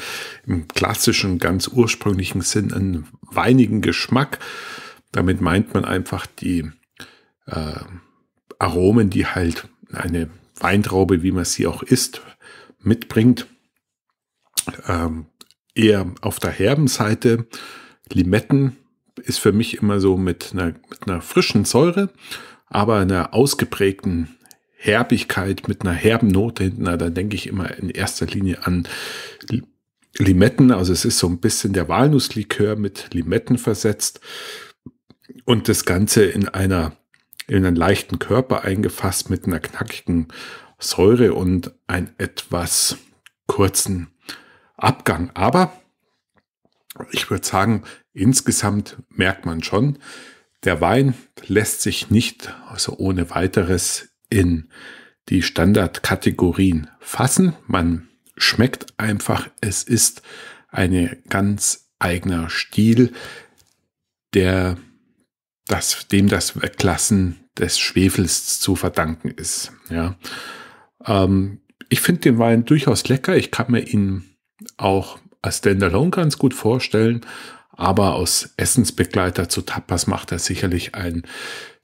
im klassischen, ganz ursprünglichen Sinn einen weinigen Geschmack. Damit meint man einfach die äh, Aromen, die halt eine Weintraube, wie man sie auch isst, mitbringt. Ähm, eher auf der herben Seite. Limetten ist für mich immer so mit einer, mit einer frischen Säure, aber einer ausgeprägten Herbigkeit mit einer herben Note hinten. Da denke ich immer in erster Linie an Limetten. Also es ist so ein bisschen der Walnusslikör mit Limetten versetzt und das Ganze in einer in einen leichten Körper eingefasst mit einer knackigen Säure und ein etwas kurzen Abgang. Aber ich würde sagen, insgesamt merkt man schon, der Wein lässt sich nicht also ohne weiteres in die Standardkategorien fassen. Man schmeckt einfach, es ist ein ganz eigener Stil, der das, dem das Weglassen des Schwefels zu verdanken ist. Ja. Ähm, ich finde den Wein durchaus lecker. Ich kann mir ihn auch als Standalone ganz gut vorstellen, aber aus Essensbegleiter zu Tapas macht er sicherlich ein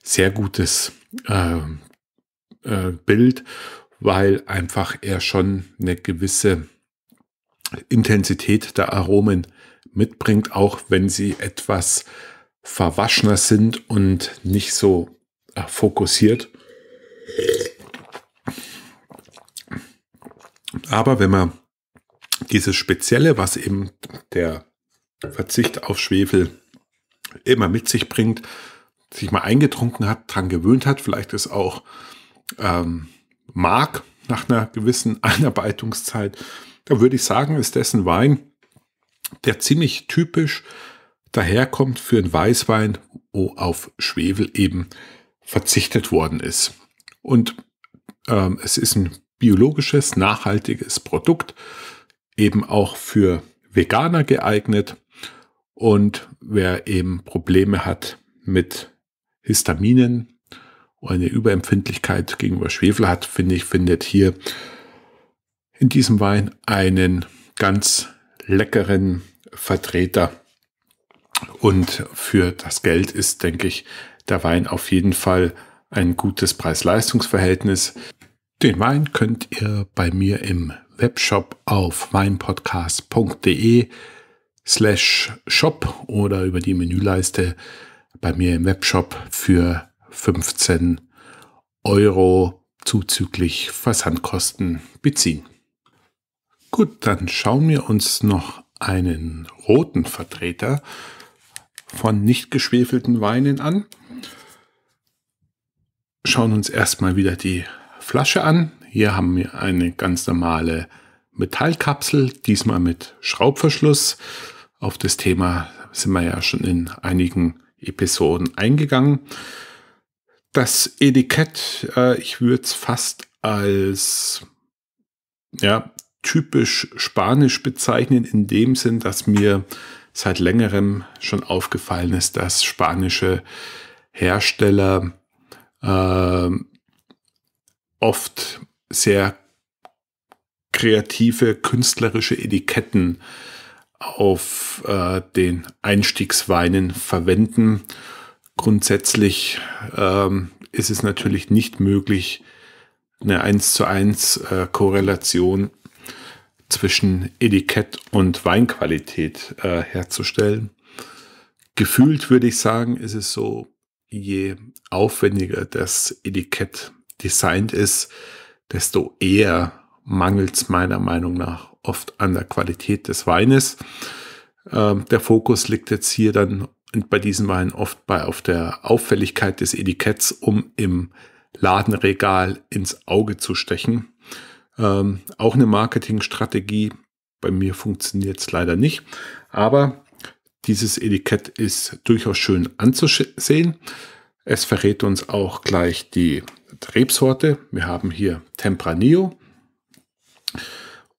sehr gutes äh, äh, Bild, weil einfach er schon eine gewisse Intensität der Aromen mitbringt, auch wenn sie etwas verwaschener sind und nicht so äh, fokussiert. Aber wenn man dieses Spezielle, was eben der Verzicht auf Schwefel immer mit sich bringt, sich mal eingetrunken hat, dran gewöhnt hat, vielleicht es auch ähm, mag nach einer gewissen Einarbeitungszeit, da würde ich sagen, ist dessen Wein, der ziemlich typisch daherkommt für einen Weißwein, wo auf Schwefel eben verzichtet worden ist. Und ähm, es ist ein biologisches, nachhaltiges Produkt, eben auch für Veganer geeignet. Und wer eben Probleme hat mit Histaminen oder eine Überempfindlichkeit gegenüber Schwefel hat, finde ich, findet hier in diesem Wein einen ganz leckeren Vertreter. Und für das Geld ist, denke ich, der Wein auf jeden Fall ein gutes Preis-Leistungs-Verhältnis. Den Wein könnt ihr bei mir im Webshop auf weinpodcast.de slash shop oder über die Menüleiste bei mir im Webshop für 15 Euro zuzüglich Versandkosten beziehen. Gut, dann schauen wir uns noch einen roten Vertreter von nicht geschwefelten Weinen an. Schauen uns erstmal wieder die Flasche an. Hier haben wir eine ganz normale Metallkapsel, diesmal mit Schraubverschluss. Auf das Thema sind wir ja schon in einigen Episoden eingegangen. Das Etikett, äh, ich würde es fast als ja, typisch spanisch bezeichnen, in dem Sinn, dass mir seit längerem schon aufgefallen ist, dass spanische Hersteller äh, oft sehr kreative künstlerische Etiketten auf äh, den Einstiegsweinen verwenden. Grundsätzlich ähm, ist es natürlich nicht möglich, eine 1 zu 1 äh, Korrelation zwischen Etikett und Weinqualität äh, herzustellen. Gefühlt würde ich sagen, ist es so, je aufwendiger das Etikett designt ist, desto eher mangelt es meiner Meinung nach oft an der Qualität des Weines. Ähm, der Fokus liegt jetzt hier dann bei diesem Wein oft bei auf der Auffälligkeit des Etiketts, um im Ladenregal ins Auge zu stechen. Ähm, auch eine Marketingstrategie. Bei mir funktioniert es leider nicht. Aber dieses Etikett ist durchaus schön anzusehen. Es verrät uns auch gleich die Rebsorte. Wir haben hier Tempranillo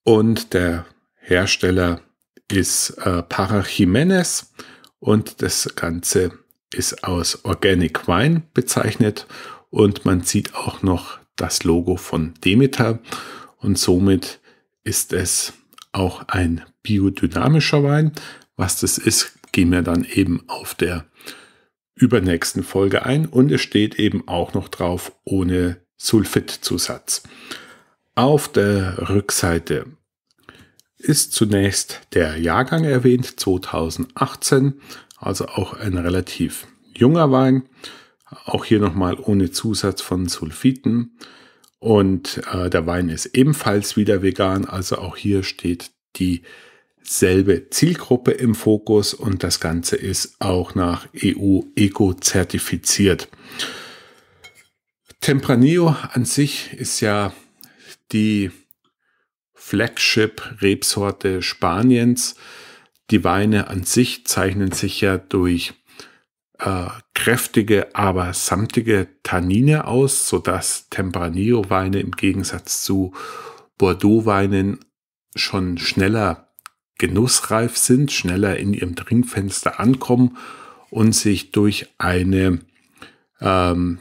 und der Hersteller ist äh, Para Jimenez und das Ganze ist aus Organic Wine bezeichnet und man sieht auch noch das Logo von Demeter und somit ist es auch ein biodynamischer Wein. Was das ist, gehen wir dann eben auf der übernächsten Folge ein und es steht eben auch noch drauf ohne Sulfitzusatz. Auf der Rückseite ist zunächst der Jahrgang erwähnt, 2018, also auch ein relativ junger Wein. Auch hier nochmal ohne Zusatz von Sulfiten. Und äh, der Wein ist ebenfalls wieder vegan, also auch hier steht die selbe Zielgruppe im Fokus und das Ganze ist auch nach EU-ECO zertifiziert. Tempranillo an sich ist ja die Flagship-Rebsorte Spaniens. Die Weine an sich zeichnen sich ja durch äh, kräftige, aber samtige Tannine aus, sodass Tempranillo-Weine im Gegensatz zu Bordeaux-Weinen schon schneller genussreif sind, schneller in ihrem Trinkfenster ankommen und sich durch eine ähm,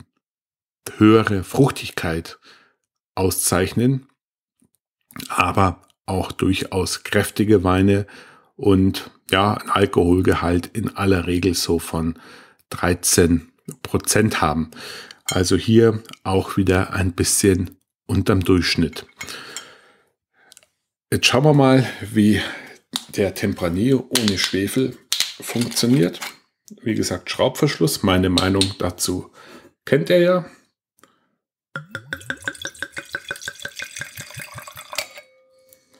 höhere Fruchtigkeit auszeichnen, aber auch durchaus kräftige Weine und ja, ein Alkoholgehalt in aller Regel so von 13 Prozent haben. Also hier auch wieder ein bisschen unterm Durchschnitt. Jetzt schauen wir mal, wie der Tempranillo ohne Schwefel funktioniert. Wie gesagt, Schraubverschluss, meine Meinung dazu kennt ihr ja.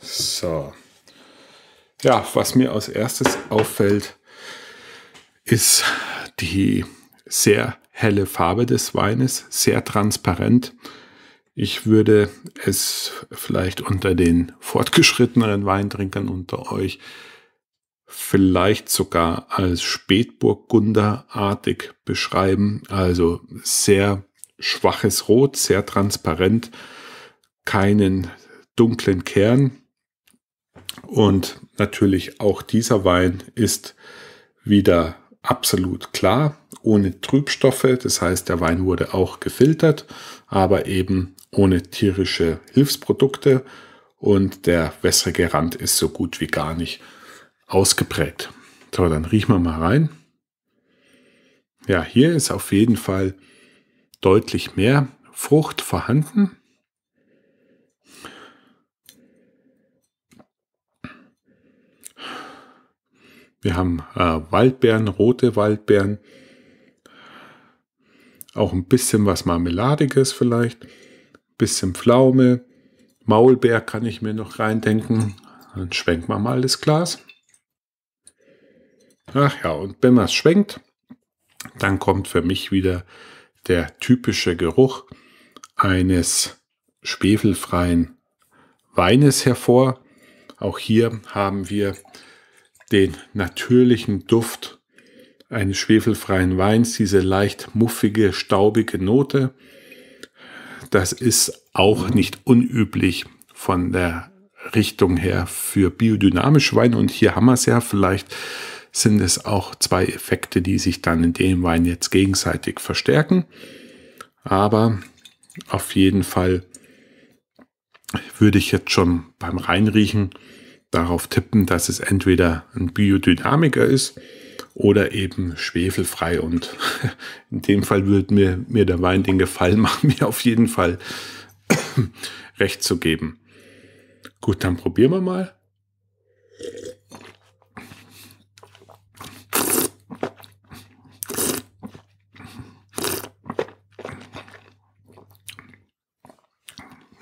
So. Ja, was mir als erstes auffällt, ist die sehr helle Farbe des Weines, sehr transparent. Ich würde es vielleicht unter den fortgeschrittenen Weintrinkern unter euch vielleicht sogar als Spätburgunderartig beschreiben. Also sehr schwaches Rot, sehr transparent, keinen dunklen Kern. Und natürlich auch dieser Wein ist wieder absolut klar, ohne Trübstoffe. Das heißt, der Wein wurde auch gefiltert, aber eben ohne tierische Hilfsprodukte und der wässrige Rand ist so gut wie gar nicht ausgeprägt. So, dann riechen wir mal rein. Ja, hier ist auf jeden Fall deutlich mehr Frucht vorhanden. Wir haben äh, Waldbeeren, rote Waldbeeren, auch ein bisschen was Marmeladiges vielleicht bisschen Pflaume, Maulbeer kann ich mir noch reindenken. Dann schwenkt man mal das Glas. Ach ja, und wenn man es schwenkt, dann kommt für mich wieder der typische Geruch eines schwefelfreien Weines hervor. Auch hier haben wir den natürlichen Duft eines schwefelfreien Weins, diese leicht muffige, staubige Note das ist auch nicht unüblich von der Richtung her für biodynamische Weine. Und hier haben wir es ja vielleicht sind es auch zwei Effekte, die sich dann in dem Wein jetzt gegenseitig verstärken. Aber auf jeden Fall würde ich jetzt schon beim Reinriechen darauf tippen, dass es entweder ein Biodynamiker ist oder eben schwefelfrei. Und in dem Fall würde mir, mir der Wein den Gefallen machen, mir auf jeden Fall recht zu geben. Gut, dann probieren wir mal.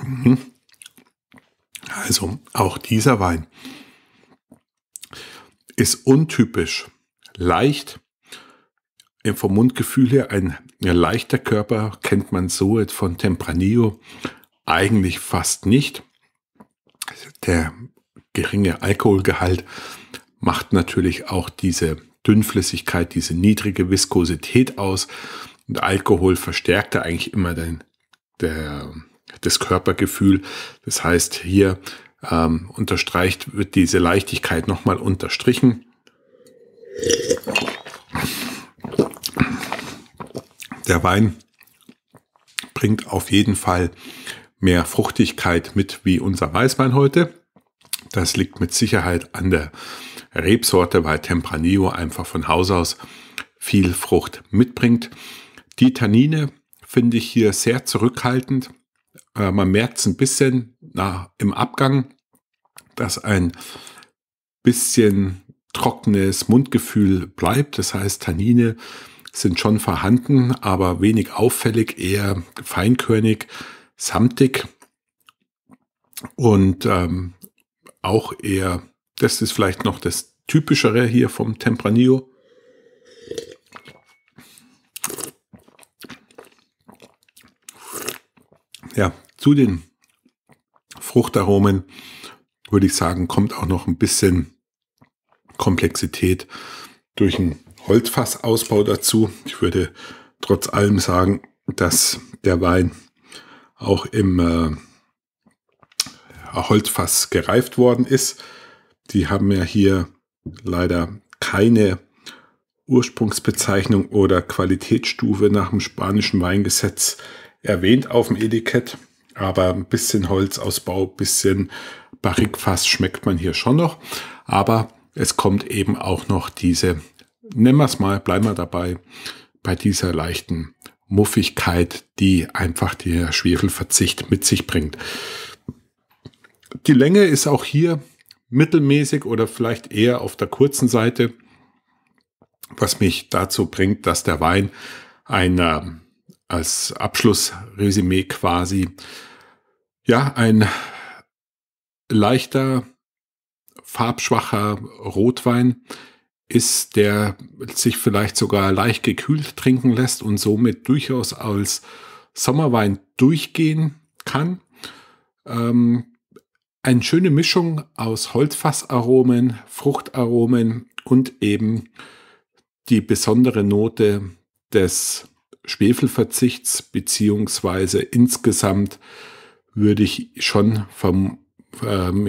Mhm. Also auch dieser Wein ist untypisch leicht. Vom Mundgefühl her ein leichter Körper kennt man so von Tempranillo eigentlich fast nicht. Der geringe Alkoholgehalt macht natürlich auch diese Dünnflüssigkeit, diese niedrige Viskosität aus. Und Alkohol verstärkt eigentlich immer den, der, das Körpergefühl. Das heißt, hier ähm, unterstreicht wird diese Leichtigkeit nochmal unterstrichen. Der Wein bringt auf jeden Fall mehr Fruchtigkeit mit wie unser Weißwein heute. Das liegt mit Sicherheit an der Rebsorte, weil Tempranillo einfach von Haus aus viel Frucht mitbringt. Die Tannine finde ich hier sehr zurückhaltend. Äh, man merkt es ein bisschen nach, im Abgang, dass ein bisschen trockenes Mundgefühl bleibt. Das heißt, Tannine sind schon vorhanden, aber wenig auffällig, eher feinkörnig, samtig und ähm, auch eher, das ist vielleicht noch das typischere hier vom Tempranillo. Ja, zu den Fruchtaromen würde ich sagen, kommt auch noch ein bisschen Komplexität durch einen Holzfassausbau dazu. Ich würde trotz allem sagen, dass der Wein auch im äh, Holzfass gereift worden ist. Die haben ja hier leider keine Ursprungsbezeichnung oder Qualitätsstufe nach dem spanischen Weingesetz erwähnt auf dem Etikett. Aber ein bisschen Holzausbau, ein bisschen Barrikfass schmeckt man hier schon noch. Aber es kommt eben auch noch diese, nennen wir es mal, bleiben wir dabei, bei dieser leichten Muffigkeit, die einfach der Schwefelverzicht mit sich bringt. Die Länge ist auch hier mittelmäßig oder vielleicht eher auf der kurzen Seite, was mich dazu bringt, dass der Wein einer äh, als Abschlussresümee quasi ja ein leichter farbschwacher Rotwein ist, der sich vielleicht sogar leicht gekühlt trinken lässt und somit durchaus als Sommerwein durchgehen kann. Ähm, eine schöne Mischung aus Holzfassaromen, Fruchtaromen und eben die besondere Note des Schwefelverzichts, beziehungsweise insgesamt würde ich schon vom, ähm,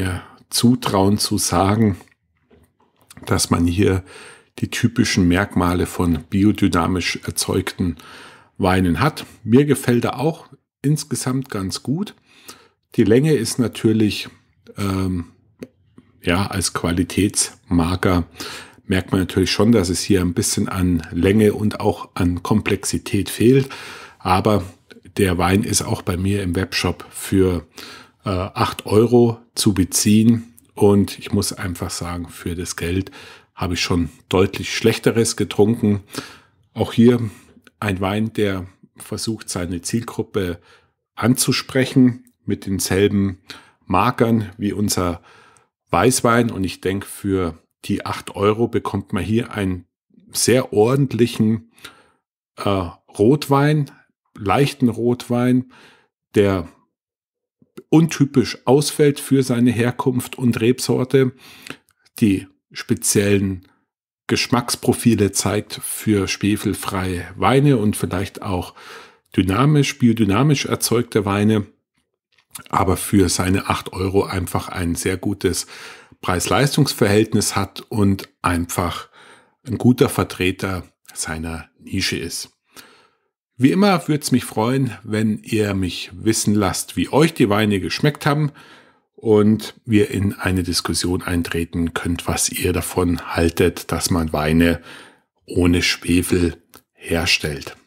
zutrauen zu sagen, dass man hier die typischen Merkmale von biodynamisch erzeugten Weinen hat. Mir gefällt er auch insgesamt ganz gut. Die Länge ist natürlich ähm, ja als Qualitätsmarker merkt man natürlich schon, dass es hier ein bisschen an Länge und auch an Komplexität fehlt. Aber der Wein ist auch bei mir im Webshop für äh, 8 Euro zu beziehen. Und ich muss einfach sagen, für das Geld habe ich schon deutlich Schlechteres getrunken. Auch hier ein Wein, der versucht, seine Zielgruppe anzusprechen mit denselben Markern wie unser Weißwein. Und ich denke, für die 8 Euro bekommt man hier einen sehr ordentlichen äh, Rotwein, leichten Rotwein, der untypisch ausfällt für seine Herkunft und Rebsorte, die speziellen Geschmacksprofile zeigt für schwefelfreie Weine und vielleicht auch dynamisch, biodynamisch erzeugte Weine, aber für seine 8 Euro einfach ein sehr gutes Preis-Leistungs-Verhältnis hat und einfach ein guter Vertreter seiner Nische ist. Wie immer würde es mich freuen, wenn ihr mich wissen lasst, wie euch die Weine geschmeckt haben und wir in eine Diskussion eintreten könnt, was ihr davon haltet, dass man Weine ohne Schwefel herstellt.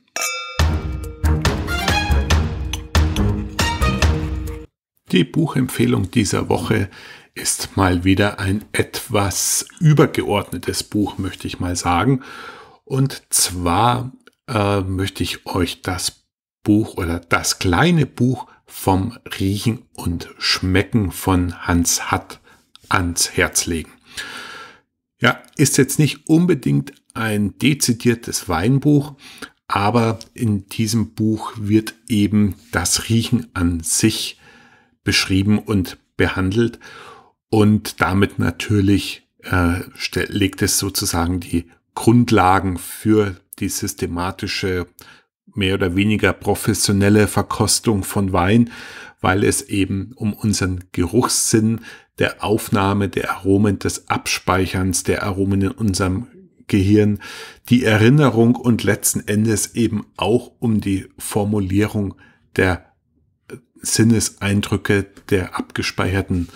Die Buchempfehlung dieser Woche ist mal wieder ein etwas übergeordnetes Buch, möchte ich mal sagen. Und zwar äh, möchte ich euch das Buch oder das kleine Buch vom Riechen und Schmecken von Hans Hatt ans Herz legen. Ja, ist jetzt nicht unbedingt ein dezidiertes Weinbuch, aber in diesem Buch wird eben das Riechen an sich beschrieben und behandelt und damit natürlich äh, legt es sozusagen die Grundlagen für die systematische, mehr oder weniger professionelle Verkostung von Wein, weil es eben um unseren Geruchssinn der Aufnahme der Aromen, des Abspeicherns der Aromen in unserem Gehirn, die Erinnerung und letzten Endes eben auch um die Formulierung der äh, Sinneseindrücke der abgespeicherten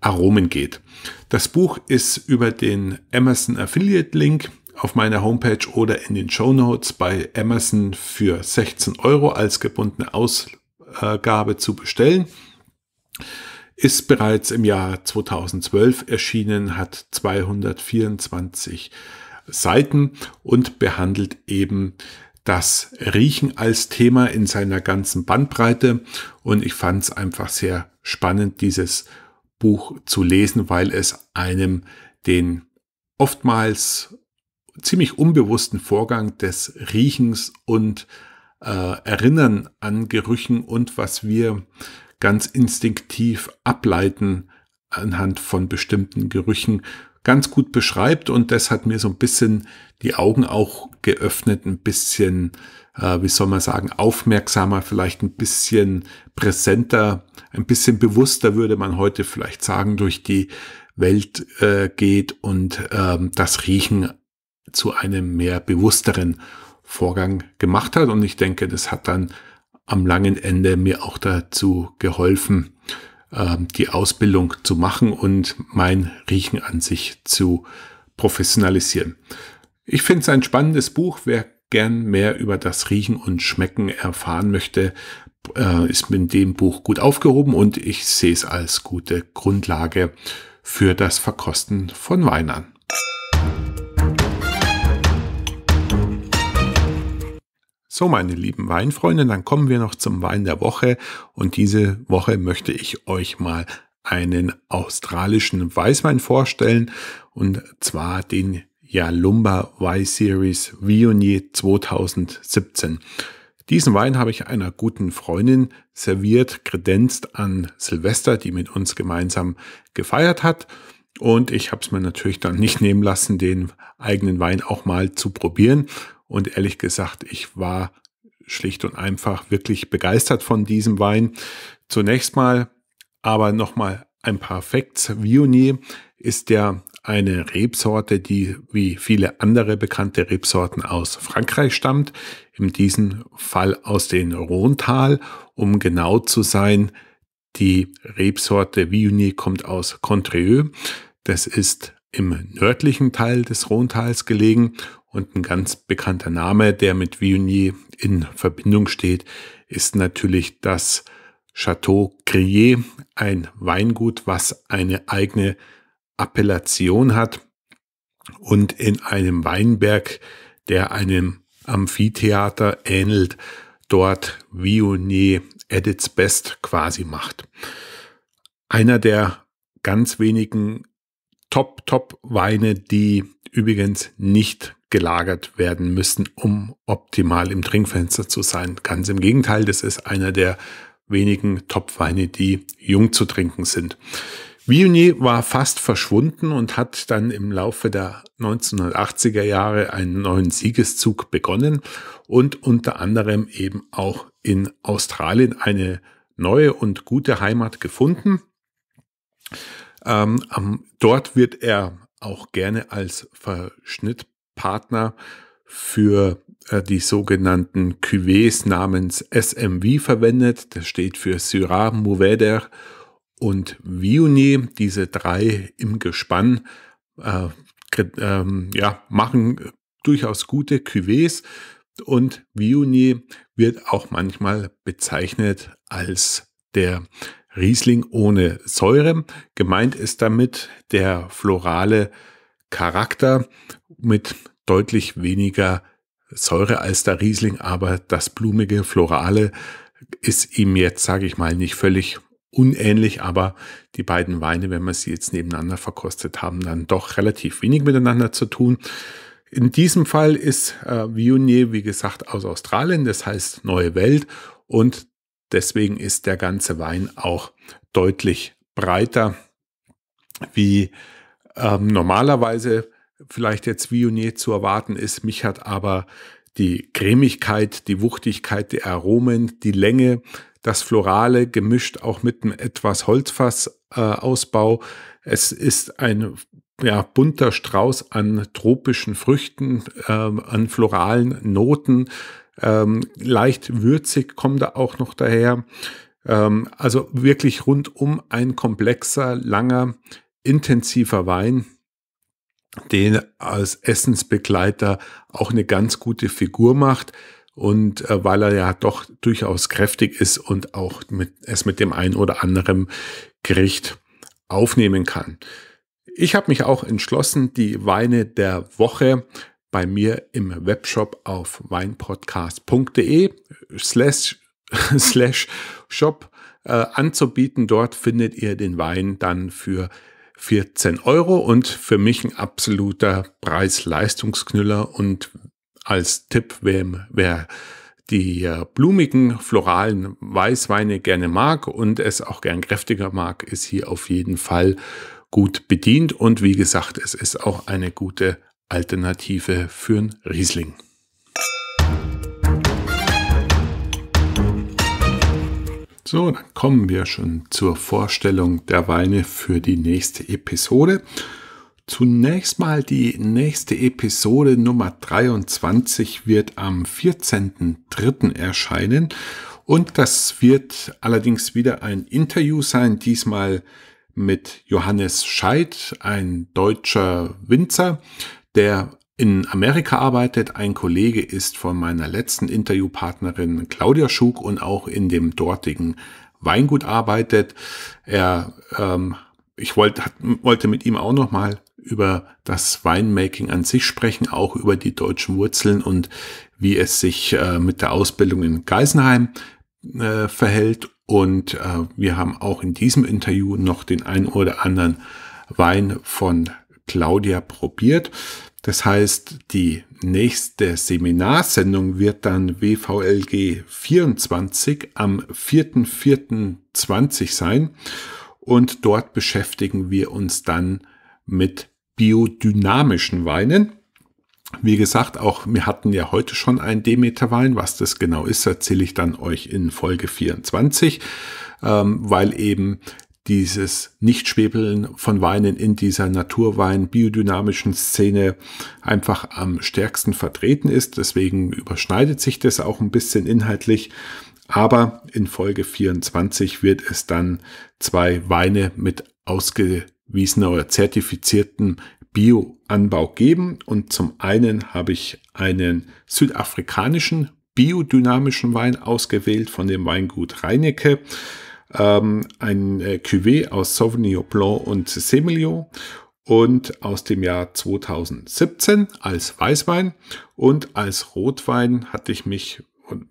Aromen geht. Das Buch ist über den Amazon Affiliate Link auf meiner Homepage oder in den Show Notes bei Amazon für 16 Euro als gebundene Ausgabe zu bestellen. Ist bereits im Jahr 2012 erschienen, hat 224 Seiten und behandelt eben das Riechen als Thema in seiner ganzen Bandbreite. Und ich fand es einfach sehr spannend, dieses Buch zu lesen, weil es einem den oftmals ziemlich unbewussten Vorgang des Riechens und äh, Erinnern an Gerüchen und was wir ganz instinktiv ableiten anhand von bestimmten Gerüchen ganz gut beschreibt und das hat mir so ein bisschen die Augen auch geöffnet, ein bisschen, äh, wie soll man sagen, aufmerksamer, vielleicht ein bisschen präsenter, ein bisschen bewusster würde man heute vielleicht sagen, durch die Welt äh, geht und ähm, das Riechen zu einem mehr bewussteren Vorgang gemacht hat. Und ich denke, das hat dann am langen Ende mir auch dazu geholfen, ähm, die Ausbildung zu machen und mein Riechen an sich zu professionalisieren. Ich finde es ein spannendes Buch. Wer gern mehr über das Riechen und Schmecken erfahren möchte, äh, ist mit dem Buch gut aufgehoben und ich sehe es als gute Grundlage für das Verkosten von Wein an. So, meine lieben Weinfreunde, dann kommen wir noch zum Wein der Woche. Und diese Woche möchte ich euch mal einen australischen Weißwein vorstellen. Und zwar den Yalumba Y Series Viognier 2017. Diesen Wein habe ich einer guten Freundin serviert, kredenzt an Silvester, die mit uns gemeinsam gefeiert hat. Und ich habe es mir natürlich dann nicht nehmen lassen, den eigenen Wein auch mal zu probieren. Und ehrlich gesagt, ich war schlicht und einfach wirklich begeistert von diesem Wein. Zunächst mal aber nochmal ein paar Facts. Viognier ist ja eine Rebsorte, die wie viele andere bekannte Rebsorten aus Frankreich stammt, in diesem Fall aus dem Rhontal. Um genau zu sein, die Rebsorte Viognier kommt aus Contrieux. Das ist im nördlichen Teil des Rhontals gelegen und ein ganz bekannter Name, der mit Viognier in Verbindung steht, ist natürlich das Chateau Crier, ein Weingut, was eine eigene Appellation hat und in einem Weinberg, der einem Amphitheater ähnelt, dort Viognier at its best quasi macht. Einer der ganz wenigen Top-Top-Weine, die übrigens nicht gelagert werden müssen, um optimal im Trinkfenster zu sein. Ganz im Gegenteil, das ist einer der wenigen Topweine, die jung zu trinken sind. Viognier war fast verschwunden und hat dann im Laufe der 1980er Jahre einen neuen Siegeszug begonnen und unter anderem eben auch in Australien eine neue und gute Heimat gefunden. Ähm, dort wird er auch gerne als Verschnitt Partner für äh, die sogenannten Cuvées namens SMV verwendet. Das steht für Syrah, Mourvèdre und Viognier. Diese drei im Gespann äh, ähm, ja, machen durchaus gute Cuvées und Viognier wird auch manchmal bezeichnet als der Riesling ohne Säure. Gemeint ist damit der florale Charakter mit deutlich weniger Säure als der Riesling, aber das blumige, florale ist ihm jetzt, sage ich mal, nicht völlig unähnlich, aber die beiden Weine, wenn wir sie jetzt nebeneinander verkostet haben, dann doch relativ wenig miteinander zu tun. In diesem Fall ist äh, Viognier, wie gesagt, aus Australien, das heißt neue Welt und deswegen ist der ganze Wein auch deutlich breiter wie ähm, normalerweise vielleicht jetzt wie und je zu erwarten ist. Mich hat aber die Cremigkeit, die Wuchtigkeit, die Aromen, die Länge, das Florale gemischt auch mit einem etwas Holzfassausbau. Äh, es ist ein ja, bunter Strauß an tropischen Früchten, äh, an floralen Noten. Ähm, leicht würzig kommt er auch noch daher. Ähm, also wirklich rundum ein komplexer, langer, intensiver Wein, den als Essensbegleiter auch eine ganz gute Figur macht. Und äh, weil er ja doch durchaus kräftig ist und auch mit, es mit dem einen oder anderen Gericht aufnehmen kann. Ich habe mich auch entschlossen, die Weine der Woche bei mir im Webshop auf weinpodcast.de slash, slash shop äh, anzubieten. Dort findet ihr den Wein dann für 14 Euro und für mich ein absoluter Preis-Leistungsknüller. Und als Tipp, wem, wer die äh, blumigen, floralen Weißweine gerne mag und es auch gern kräftiger mag, ist hier auf jeden Fall gut bedient. Und wie gesagt, es ist auch eine gute Alternative für einen Riesling. So, dann kommen wir schon zur Vorstellung der Weine für die nächste Episode. Zunächst mal die nächste Episode Nummer 23 wird am 14.03. erscheinen und das wird allerdings wieder ein Interview sein, diesmal mit Johannes Scheid, ein deutscher Winzer, der in Amerika arbeitet. Ein Kollege ist von meiner letzten Interviewpartnerin Claudia Schug und auch in dem dortigen Weingut arbeitet. Er, ähm, ich wollte, wollte mit ihm auch nochmal über das Winemaking an sich sprechen, auch über die deutschen Wurzeln und wie es sich äh, mit der Ausbildung in Geisenheim äh, verhält. Und äh, wir haben auch in diesem Interview noch den ein oder anderen Wein von Claudia probiert. Das heißt, die nächste Seminarsendung wird dann WVLG 24 am 4.4.20 sein und dort beschäftigen wir uns dann mit biodynamischen Weinen. Wie gesagt, auch wir hatten ja heute schon einen Demeter-Wein. Was das genau ist, erzähle ich dann euch in Folge 24, ähm, weil eben dieses Nichtschwebeln von Weinen in dieser Naturwein-biodynamischen Szene einfach am stärksten vertreten ist. Deswegen überschneidet sich das auch ein bisschen inhaltlich. Aber in Folge 24 wird es dann zwei Weine mit ausgewiesener oder zertifizierten Bioanbau geben. Und zum einen habe ich einen südafrikanischen biodynamischen Wein ausgewählt von dem Weingut Reinecke ähm, ein äh, Cuvée aus Sauvignon Blanc und Semillon und aus dem Jahr 2017 als Weißwein und als Rotwein hatte ich mich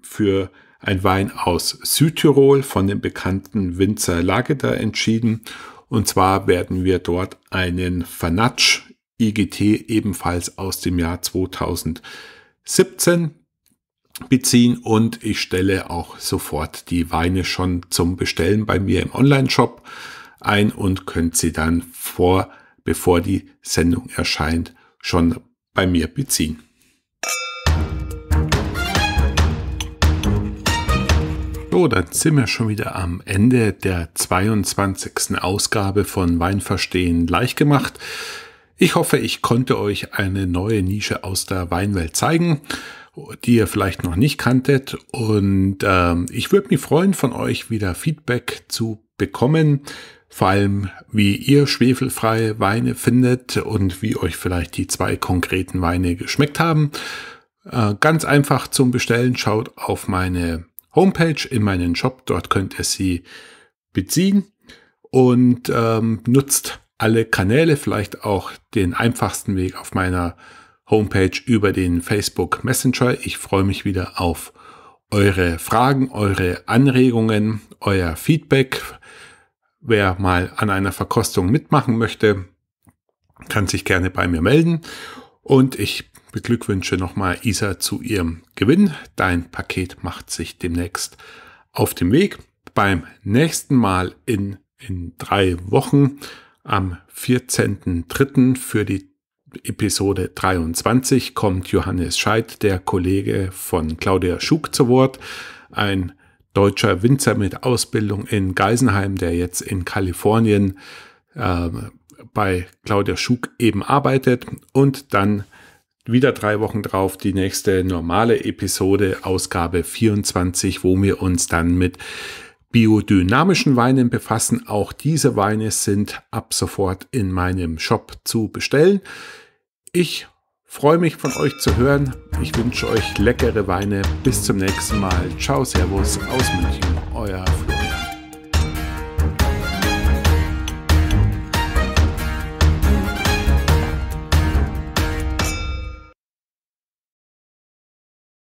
für ein Wein aus Südtirol von dem bekannten Winzer Lageda entschieden. Und zwar werden wir dort einen Fanatsch IGT e ebenfalls aus dem Jahr 2017 beziehen und ich stelle auch sofort die Weine schon zum Bestellen bei mir im Online-Shop ein und könnt sie dann vor, bevor die Sendung erscheint, schon bei mir beziehen. So, dann sind wir schon wieder am Ende der 22. Ausgabe von Weinverstehen leicht gemacht. Ich hoffe, ich konnte euch eine neue Nische aus der Weinwelt zeigen die ihr vielleicht noch nicht kanntet. Und ähm, ich würde mich freuen, von euch wieder Feedback zu bekommen. Vor allem, wie ihr schwefelfreie Weine findet und wie euch vielleicht die zwei konkreten Weine geschmeckt haben. Äh, ganz einfach zum Bestellen. Schaut auf meine Homepage in meinen Shop. Dort könnt ihr sie beziehen und ähm, nutzt alle Kanäle, vielleicht auch den einfachsten Weg auf meiner Homepage. Homepage über den Facebook Messenger. Ich freue mich wieder auf eure Fragen, eure Anregungen, euer Feedback. Wer mal an einer Verkostung mitmachen möchte, kann sich gerne bei mir melden. Und ich beglückwünsche nochmal Isa zu ihrem Gewinn. Dein Paket macht sich demnächst auf dem Weg. Beim nächsten Mal in, in drei Wochen am 14.03. für die Episode 23 kommt Johannes Scheidt, der Kollege von Claudia Schuck, zu Wort, ein deutscher Winzer mit Ausbildung in Geisenheim, der jetzt in Kalifornien äh, bei Claudia Schuck eben arbeitet und dann wieder drei Wochen drauf die nächste normale Episode, Ausgabe 24, wo wir uns dann mit biodynamischen Weinen befassen. Auch diese Weine sind ab sofort in meinem Shop zu bestellen. Ich freue mich von euch zu hören. Ich wünsche euch leckere Weine. Bis zum nächsten Mal. Ciao, Servus aus München. Euer Florian.